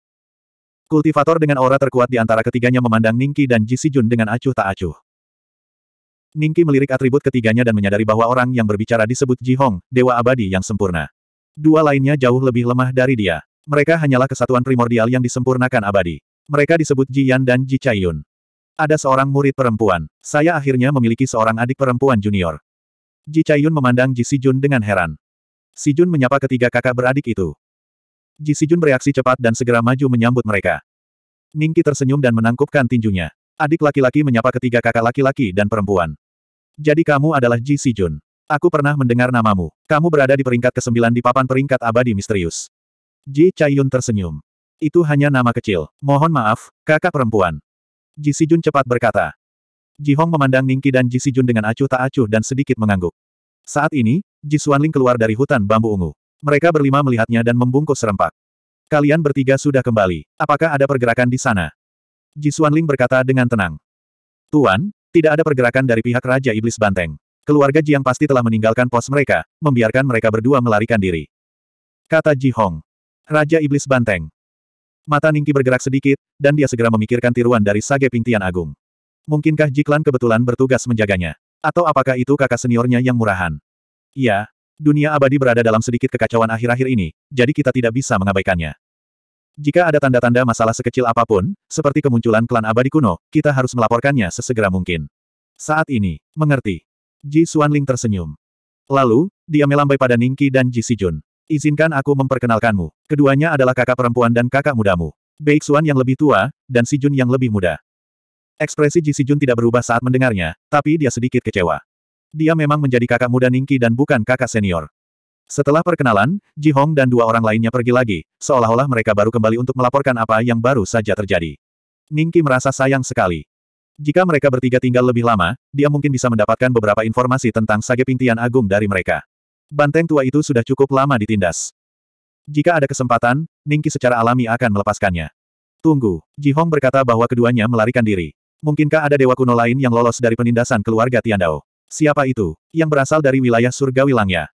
Kultivator dengan aura terkuat di antara ketiganya memandang Ningki dan Ji Sijun dengan acuh tak acuh. Ningki melirik atribut ketiganya dan menyadari bahwa orang yang berbicara disebut Ji Hong, dewa abadi yang sempurna. Dua lainnya jauh lebih lemah dari dia. Mereka hanyalah kesatuan primordial yang disempurnakan abadi. Mereka disebut Ji Yan dan Ji Chaiyun. Ada seorang murid perempuan. Saya akhirnya memiliki seorang adik perempuan junior. Ji Chaiyun memandang Ji Sijun dengan heran. Sijun menyapa ketiga kakak beradik itu. Ji Sijun bereaksi cepat dan segera maju menyambut mereka. Ningki tersenyum dan menangkupkan tinjunya. Adik laki-laki menyapa ketiga kakak laki-laki dan perempuan. Jadi kamu adalah Ji Si Jun. Aku pernah mendengar namamu. Kamu berada di peringkat ke-9 di papan peringkat abadi misterius. Ji Yun tersenyum. Itu hanya nama kecil. Mohon maaf, kakak perempuan. Ji Si Jun cepat berkata. Ji Hong memandang Ningki dan Ji Si Jun dengan acuh tak acuh dan sedikit mengangguk. Saat ini, Ji Xuanling keluar dari hutan bambu ungu. Mereka berlima melihatnya dan membungkus serempak. Kalian bertiga sudah kembali. Apakah ada pergerakan di sana? Ji Xuanling berkata dengan tenang. Tuan, tidak ada pergerakan dari pihak Raja Iblis Banteng. Keluarga Jiang pasti telah meninggalkan pos mereka, membiarkan mereka berdua melarikan diri. Kata Ji Hong. Raja Iblis Banteng. Mata Ningki bergerak sedikit, dan dia segera memikirkan tiruan dari Sage Pingtian Agung. Mungkinkah Jiklan kebetulan bertugas menjaganya? Atau apakah itu kakak seniornya yang murahan? Ya, dunia abadi berada dalam sedikit kekacauan akhir-akhir ini, jadi kita tidak bisa mengabaikannya. Jika ada tanda-tanda masalah sekecil apapun, seperti kemunculan klan abadi kuno, kita harus melaporkannya sesegera mungkin. Saat ini, mengerti. Ji Xuanling tersenyum. Lalu, dia melambai pada Ningqi dan Ji Sijun. Izinkan aku memperkenalkanmu. Keduanya adalah kakak perempuan dan kakak mudamu. Bei Xuan yang lebih tua, dan Sijun yang lebih muda. Ekspresi Ji Sijun tidak berubah saat mendengarnya, tapi dia sedikit kecewa. Dia memang menjadi kakak muda Ningqi dan bukan kakak senior. Setelah perkenalan, Ji Hong dan dua orang lainnya pergi lagi, seolah-olah mereka baru kembali untuk melaporkan apa yang baru saja terjadi. Ningki merasa sayang sekali. Jika mereka bertiga tinggal lebih lama, dia mungkin bisa mendapatkan beberapa informasi tentang Sage Pintian Agung dari mereka. Banteng tua itu sudah cukup lama ditindas. Jika ada kesempatan, Ningki secara alami akan melepaskannya. Tunggu, Ji Hong berkata bahwa keduanya melarikan diri. Mungkinkah ada dewa kuno lain yang lolos dari penindasan keluarga Tian Dao? Siapa itu, yang berasal dari wilayah surgawi Langya?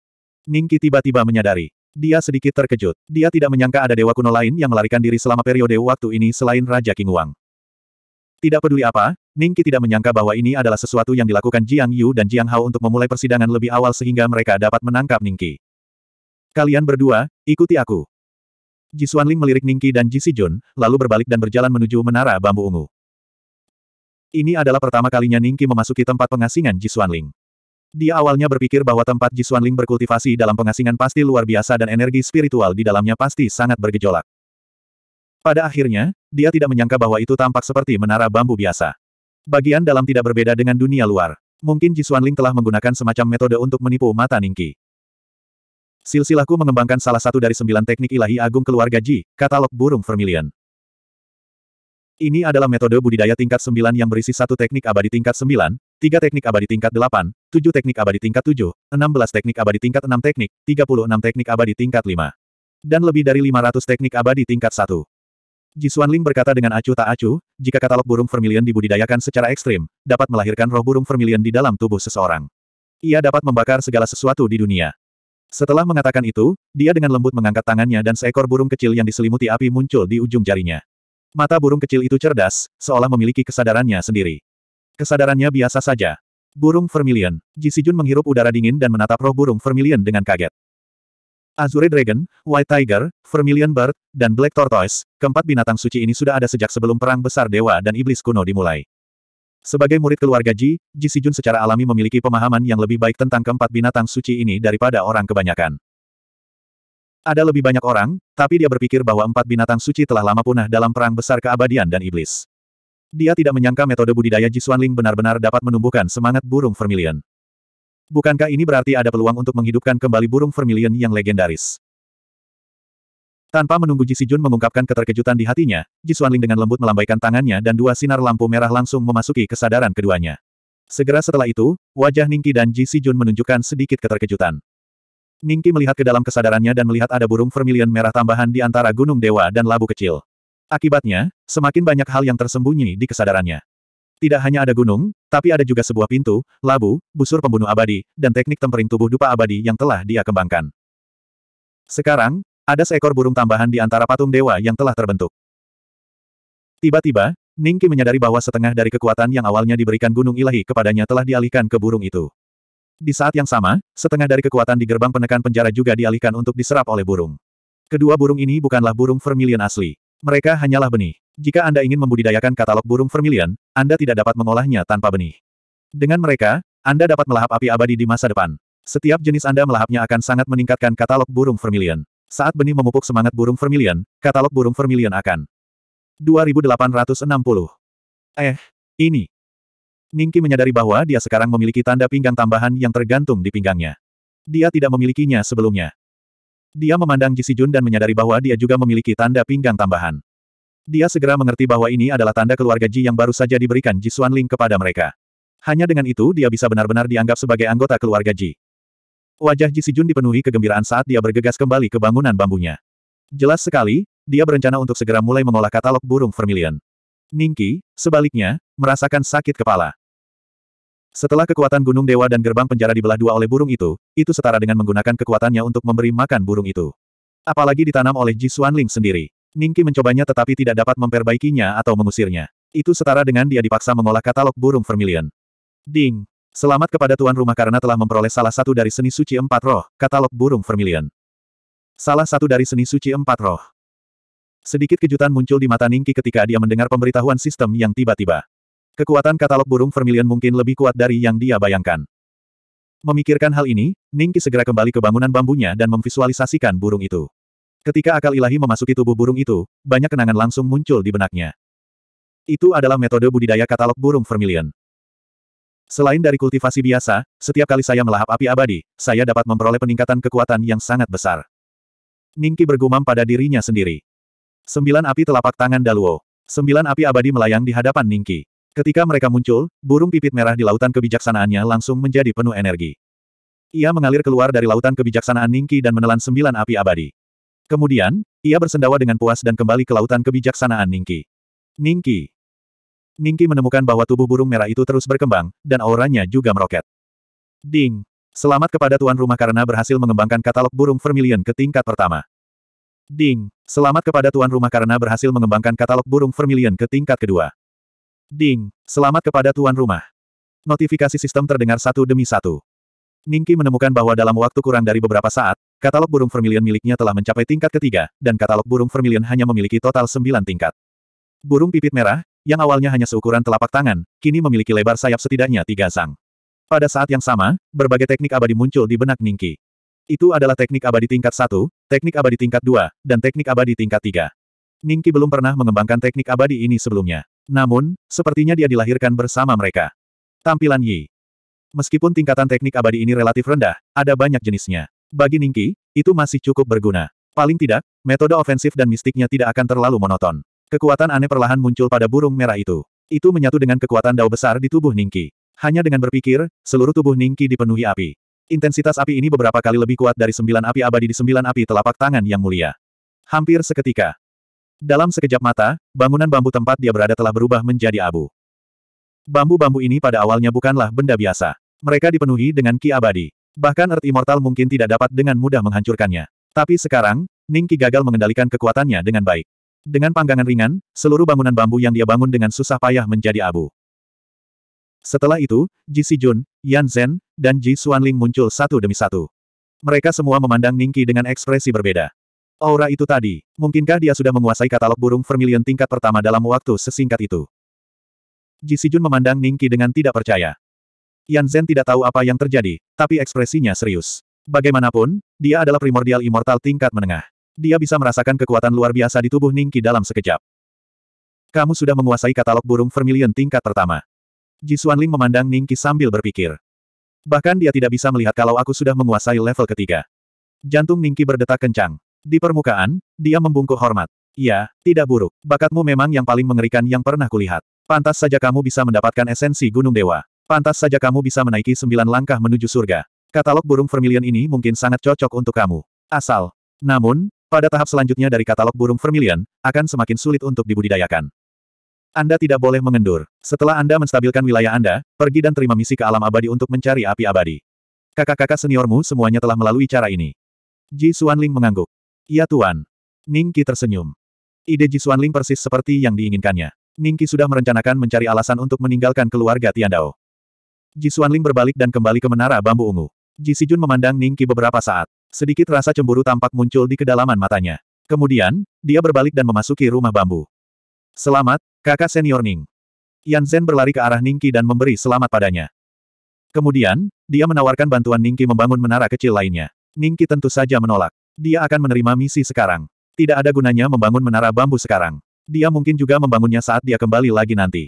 Ningki tiba-tiba menyadari. Dia sedikit terkejut. Dia tidak menyangka ada dewa kuno lain yang melarikan diri selama periode waktu ini selain Raja King Wang. Tidak peduli apa, Ningki tidak menyangka bahwa ini adalah sesuatu yang dilakukan Jiang Yu dan Jiang Hao untuk memulai persidangan lebih awal sehingga mereka dapat menangkap Ningki. Kalian berdua, ikuti aku. Ji Xuanling melirik Ningki dan Ji Sijun, lalu berbalik dan berjalan menuju menara bambu ungu. Ini adalah pertama kalinya Ningki memasuki tempat pengasingan Ji Xuanling. Dia awalnya berpikir bahwa tempat Jisuan Ling berkultivasi dalam pengasingan pasti luar biasa dan energi spiritual di dalamnya pasti sangat bergejolak. Pada akhirnya, dia tidak menyangka bahwa itu tampak seperti menara bambu biasa. Bagian dalam tidak berbeda dengan dunia luar. Mungkin Jisuan Ling telah menggunakan semacam metode untuk menipu mata Ningki. Silsilahku mengembangkan salah satu dari sembilan teknik ilahi agung keluarga Ji, katalog burung vermilion. Ini adalah metode budidaya tingkat 9 yang berisi satu teknik abadi tingkat 9, tiga teknik abadi tingkat 8, 7 teknik abadi tingkat 7, 16 teknik abadi tingkat 6 teknik, 36 teknik abadi tingkat 5. Dan lebih dari 500 teknik abadi tingkat 1. Jisuan Ling berkata dengan acuh tak acuh, jika katalog burung vermilion dibudidayakan secara ekstrim, dapat melahirkan roh burung vermilion di dalam tubuh seseorang. Ia dapat membakar segala sesuatu di dunia. Setelah mengatakan itu, dia dengan lembut mengangkat tangannya dan seekor burung kecil yang diselimuti api muncul di ujung jarinya. Mata burung kecil itu cerdas, seolah memiliki kesadarannya sendiri. Kesadarannya biasa saja. Burung Vermilion. Ji Sijun menghirup udara dingin dan menatap roh burung Vermilion dengan kaget. Azure Dragon, White Tiger, Vermilion Bird, dan Black Tortoise, keempat binatang suci ini sudah ada sejak sebelum Perang Besar Dewa dan Iblis kuno dimulai. Sebagai murid keluarga Ji, Ji Sijun secara alami memiliki pemahaman yang lebih baik tentang keempat binatang suci ini daripada orang kebanyakan. Ada lebih banyak orang, tapi dia berpikir bahwa empat binatang suci telah lama punah dalam perang besar keabadian dan iblis. Dia tidak menyangka metode budidaya Ji Jisuanling benar-benar dapat menumbuhkan semangat burung vermilion. Bukankah ini berarti ada peluang untuk menghidupkan kembali burung vermilion yang legendaris? Tanpa menunggu Ji Jun mengungkapkan keterkejutan di hatinya, Ji Xuanling dengan lembut melambaikan tangannya dan dua sinar lampu merah langsung memasuki kesadaran keduanya. Segera setelah itu, wajah Ningqi dan Ji Jun menunjukkan sedikit keterkejutan. Ningki melihat ke dalam kesadarannya dan melihat ada burung vermilion merah tambahan di antara gunung dewa dan labu kecil. Akibatnya, semakin banyak hal yang tersembunyi di kesadarannya. Tidak hanya ada gunung, tapi ada juga sebuah pintu, labu, busur pembunuh abadi, dan teknik tempering tubuh dupa abadi yang telah dia kembangkan. Sekarang, ada seekor burung tambahan di antara patung dewa yang telah terbentuk. Tiba-tiba, Ningki menyadari bahwa setengah dari kekuatan yang awalnya diberikan gunung ilahi kepadanya telah dialihkan ke burung itu. Di saat yang sama, setengah dari kekuatan di gerbang penekan penjara juga dialihkan untuk diserap oleh burung. Kedua burung ini bukanlah burung vermilion asli. Mereka hanyalah benih. Jika Anda ingin membudidayakan katalog burung vermilion, Anda tidak dapat mengolahnya tanpa benih. Dengan mereka, Anda dapat melahap api abadi di masa depan. Setiap jenis Anda melahapnya akan sangat meningkatkan katalog burung vermilion. Saat benih memupuk semangat burung vermilion, katalog burung vermilion akan 2860. Eh, ini. Ningki menyadari bahwa dia sekarang memiliki tanda pinggang tambahan yang tergantung di pinggangnya. Dia tidak memilikinya sebelumnya. Dia memandang Ji Jisijun dan menyadari bahwa dia juga memiliki tanda pinggang tambahan. Dia segera mengerti bahwa ini adalah tanda keluarga Ji yang baru saja diberikan Ji Xuanling kepada mereka. Hanya dengan itu dia bisa benar-benar dianggap sebagai anggota keluarga Ji. Wajah Ji Jisijun dipenuhi kegembiraan saat dia bergegas kembali ke bangunan bambunya. Jelas sekali, dia berencana untuk segera mulai mengolah katalog burung vermilion. Ningki, sebaliknya, merasakan sakit kepala. Setelah kekuatan Gunung Dewa dan gerbang penjara dibelah dua oleh burung itu, itu setara dengan menggunakan kekuatannya untuk memberi makan burung itu. Apalagi ditanam oleh Ji Xuanling sendiri. Ningki mencobanya tetapi tidak dapat memperbaikinya atau mengusirnya. Itu setara dengan dia dipaksa mengolah katalog burung vermilion. Ding! Selamat kepada tuan rumah karena telah memperoleh salah satu dari seni suci empat roh, katalog burung vermilion. Salah satu dari seni suci empat roh. Sedikit kejutan muncul di mata Ningki ketika dia mendengar pemberitahuan sistem yang tiba-tiba. Kekuatan katalog burung vermilion mungkin lebih kuat dari yang dia bayangkan. Memikirkan hal ini, Ningki segera kembali ke bangunan bambunya dan memvisualisasikan burung itu. Ketika akal ilahi memasuki tubuh burung itu, banyak kenangan langsung muncul di benaknya. Itu adalah metode budidaya katalog burung vermilion. Selain dari kultivasi biasa, setiap kali saya melahap api abadi, saya dapat memperoleh peningkatan kekuatan yang sangat besar. Ningki bergumam pada dirinya sendiri. Sembilan api telapak tangan Daluo. Sembilan api abadi melayang di hadapan Ningki. Ketika mereka muncul, burung pipit merah di lautan kebijaksanaannya langsung menjadi penuh energi. Ia mengalir keluar dari lautan kebijaksanaan Ningki dan menelan sembilan api abadi. Kemudian, ia bersendawa dengan puas dan kembali ke lautan kebijaksanaan Ningki. Ningki. Ningki menemukan bahwa tubuh burung merah itu terus berkembang, dan auranya juga meroket. Ding. Selamat kepada tuan rumah karena berhasil mengembangkan katalog burung vermilion ke tingkat pertama. Ding. Selamat kepada tuan rumah karena berhasil mengembangkan katalog burung vermilion ke tingkat kedua. Ding. Selamat kepada tuan rumah. Notifikasi sistem terdengar satu demi satu. Ningki menemukan bahwa dalam waktu kurang dari beberapa saat, katalog burung vermilion miliknya telah mencapai tingkat ketiga, dan katalog burung vermilion hanya memiliki total sembilan tingkat. Burung pipit merah, yang awalnya hanya seukuran telapak tangan, kini memiliki lebar sayap setidaknya tiga sang. Pada saat yang sama, berbagai teknik abadi muncul di benak Ningki. Itu adalah teknik abadi tingkat 1, teknik abadi tingkat 2, dan teknik abadi tingkat 3. Ningki belum pernah mengembangkan teknik abadi ini sebelumnya. Namun, sepertinya dia dilahirkan bersama mereka. Tampilan Yi Meskipun tingkatan teknik abadi ini relatif rendah, ada banyak jenisnya. Bagi Ningki, itu masih cukup berguna. Paling tidak, metode ofensif dan mistiknya tidak akan terlalu monoton. Kekuatan aneh perlahan muncul pada burung merah itu. Itu menyatu dengan kekuatan dao besar di tubuh Ningki. Hanya dengan berpikir, seluruh tubuh Ningki dipenuhi api. Intensitas api ini beberapa kali lebih kuat dari sembilan api abadi di sembilan api telapak tangan yang mulia. Hampir seketika. Dalam sekejap mata, bangunan bambu tempat dia berada telah berubah menjadi abu. Bambu-bambu ini pada awalnya bukanlah benda biasa. Mereka dipenuhi dengan ki abadi. Bahkan Earth Immortal mungkin tidak dapat dengan mudah menghancurkannya. Tapi sekarang, Ning Ningki gagal mengendalikan kekuatannya dengan baik. Dengan panggangan ringan, seluruh bangunan bambu yang dia bangun dengan susah payah menjadi abu. Setelah itu, Ji Sijun, Yan Zhen, dan Ji Ling muncul satu demi satu. Mereka semua memandang Ningki dengan ekspresi berbeda. Aura itu tadi, mungkinkah dia sudah menguasai katalog burung vermilion tingkat pertama dalam waktu sesingkat itu? Ji Sijun memandang Ningki dengan tidak percaya. Yan Zhen tidak tahu apa yang terjadi, tapi ekspresinya serius. Bagaimanapun, dia adalah primordial immortal tingkat menengah. Dia bisa merasakan kekuatan luar biasa di tubuh Ningki dalam sekejap. Kamu sudah menguasai katalog burung vermilion tingkat pertama. Ji Xuanling memandang Ning Qi sambil berpikir. Bahkan dia tidak bisa melihat kalau aku sudah menguasai level ketiga. Jantung Ning Qi berdetak kencang. Di permukaan, dia membungkuk hormat. Ya, tidak buruk. Bakatmu memang yang paling mengerikan yang pernah kulihat. Pantas saja kamu bisa mendapatkan esensi Gunung Dewa. Pantas saja kamu bisa menaiki sembilan langkah menuju surga. Katalog burung vermilion ini mungkin sangat cocok untuk kamu. Asal. Namun, pada tahap selanjutnya dari katalog burung vermilion, akan semakin sulit untuk dibudidayakan. Anda tidak boleh mengendur. Setelah Anda menstabilkan wilayah Anda, pergi dan terima misi ke alam abadi untuk mencari api abadi. Kakak-kakak seniormu semuanya telah melalui cara ini. Ji Xuanling mengangguk. Ya, Tuan. Ning Qi tersenyum. Ide Ji Xuanling persis seperti yang diinginkannya. Ning Qi sudah merencanakan mencari alasan untuk meninggalkan keluarga Tian Dao. Ji Xuanling berbalik dan kembali ke menara bambu ungu. Ji Sijun memandang Ning Qi beberapa saat. Sedikit rasa cemburu tampak muncul di kedalaman matanya. Kemudian, dia berbalik dan memasuki rumah bambu. Selamat, Kakak senior Ning. Yan Zhen berlari ke arah Ningki dan memberi selamat padanya. Kemudian, dia menawarkan bantuan Ningki membangun menara kecil lainnya. Ningki tentu saja menolak. Dia akan menerima misi sekarang. Tidak ada gunanya membangun menara bambu sekarang. Dia mungkin juga membangunnya saat dia kembali lagi nanti.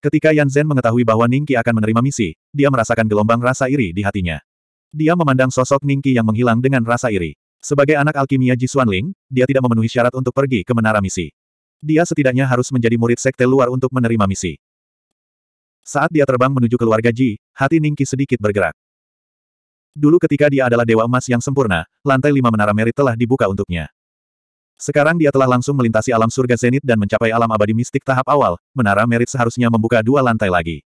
Ketika Yan Zhen mengetahui bahwa Ningki akan menerima misi, dia merasakan gelombang rasa iri di hatinya. Dia memandang sosok Ningki yang menghilang dengan rasa iri. Sebagai anak alkimia Ji Xuanling, dia tidak memenuhi syarat untuk pergi ke menara misi. Dia setidaknya harus menjadi murid sekte luar untuk menerima misi. Saat dia terbang menuju keluarga Ji, hati Ningki sedikit bergerak. Dulu ketika dia adalah dewa emas yang sempurna, lantai lima menara merit telah dibuka untuknya. Sekarang dia telah langsung melintasi alam surga zenit dan mencapai alam abadi mistik tahap awal, menara merit seharusnya membuka dua lantai lagi.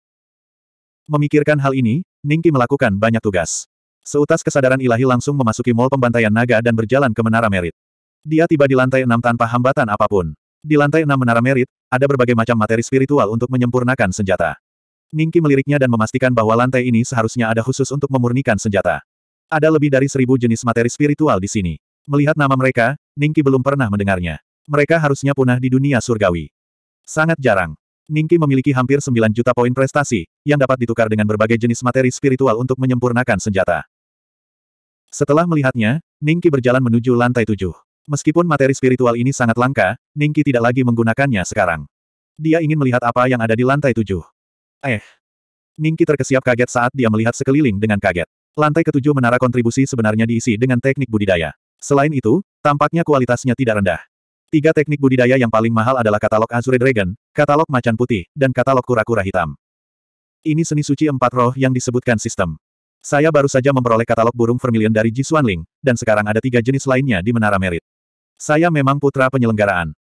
Memikirkan hal ini, Ningki melakukan banyak tugas. Seutas kesadaran ilahi langsung memasuki mall pembantaian naga dan berjalan ke menara merit. Dia tiba di lantai enam tanpa hambatan apapun. Di lantai enam menara merit, ada berbagai macam materi spiritual untuk menyempurnakan senjata. Ningki meliriknya dan memastikan bahwa lantai ini seharusnya ada khusus untuk memurnikan senjata. Ada lebih dari seribu jenis materi spiritual di sini. Melihat nama mereka, Ningki belum pernah mendengarnya. Mereka harusnya punah di dunia surgawi. Sangat jarang. Ningki memiliki hampir 9 juta poin prestasi, yang dapat ditukar dengan berbagai jenis materi spiritual untuk menyempurnakan senjata. Setelah melihatnya, Ningki berjalan menuju lantai tujuh. Meskipun materi spiritual ini sangat langka, Ningki tidak lagi menggunakannya sekarang. Dia ingin melihat apa yang ada di lantai tujuh. Eh. Ningki terkesiap kaget saat dia melihat sekeliling dengan kaget. Lantai ketujuh menara kontribusi sebenarnya diisi dengan teknik budidaya. Selain itu, tampaknya kualitasnya tidak rendah. Tiga teknik budidaya yang paling mahal adalah katalog Azure Dragon, katalog Macan Putih, dan katalog Kura-Kura Hitam. Ini seni suci empat roh yang disebutkan sistem. Saya baru saja memperoleh katalog burung vermilion dari Ji Xuanling, dan sekarang ada tiga jenis lainnya di Menara Merit. Saya memang putra penyelenggaraan.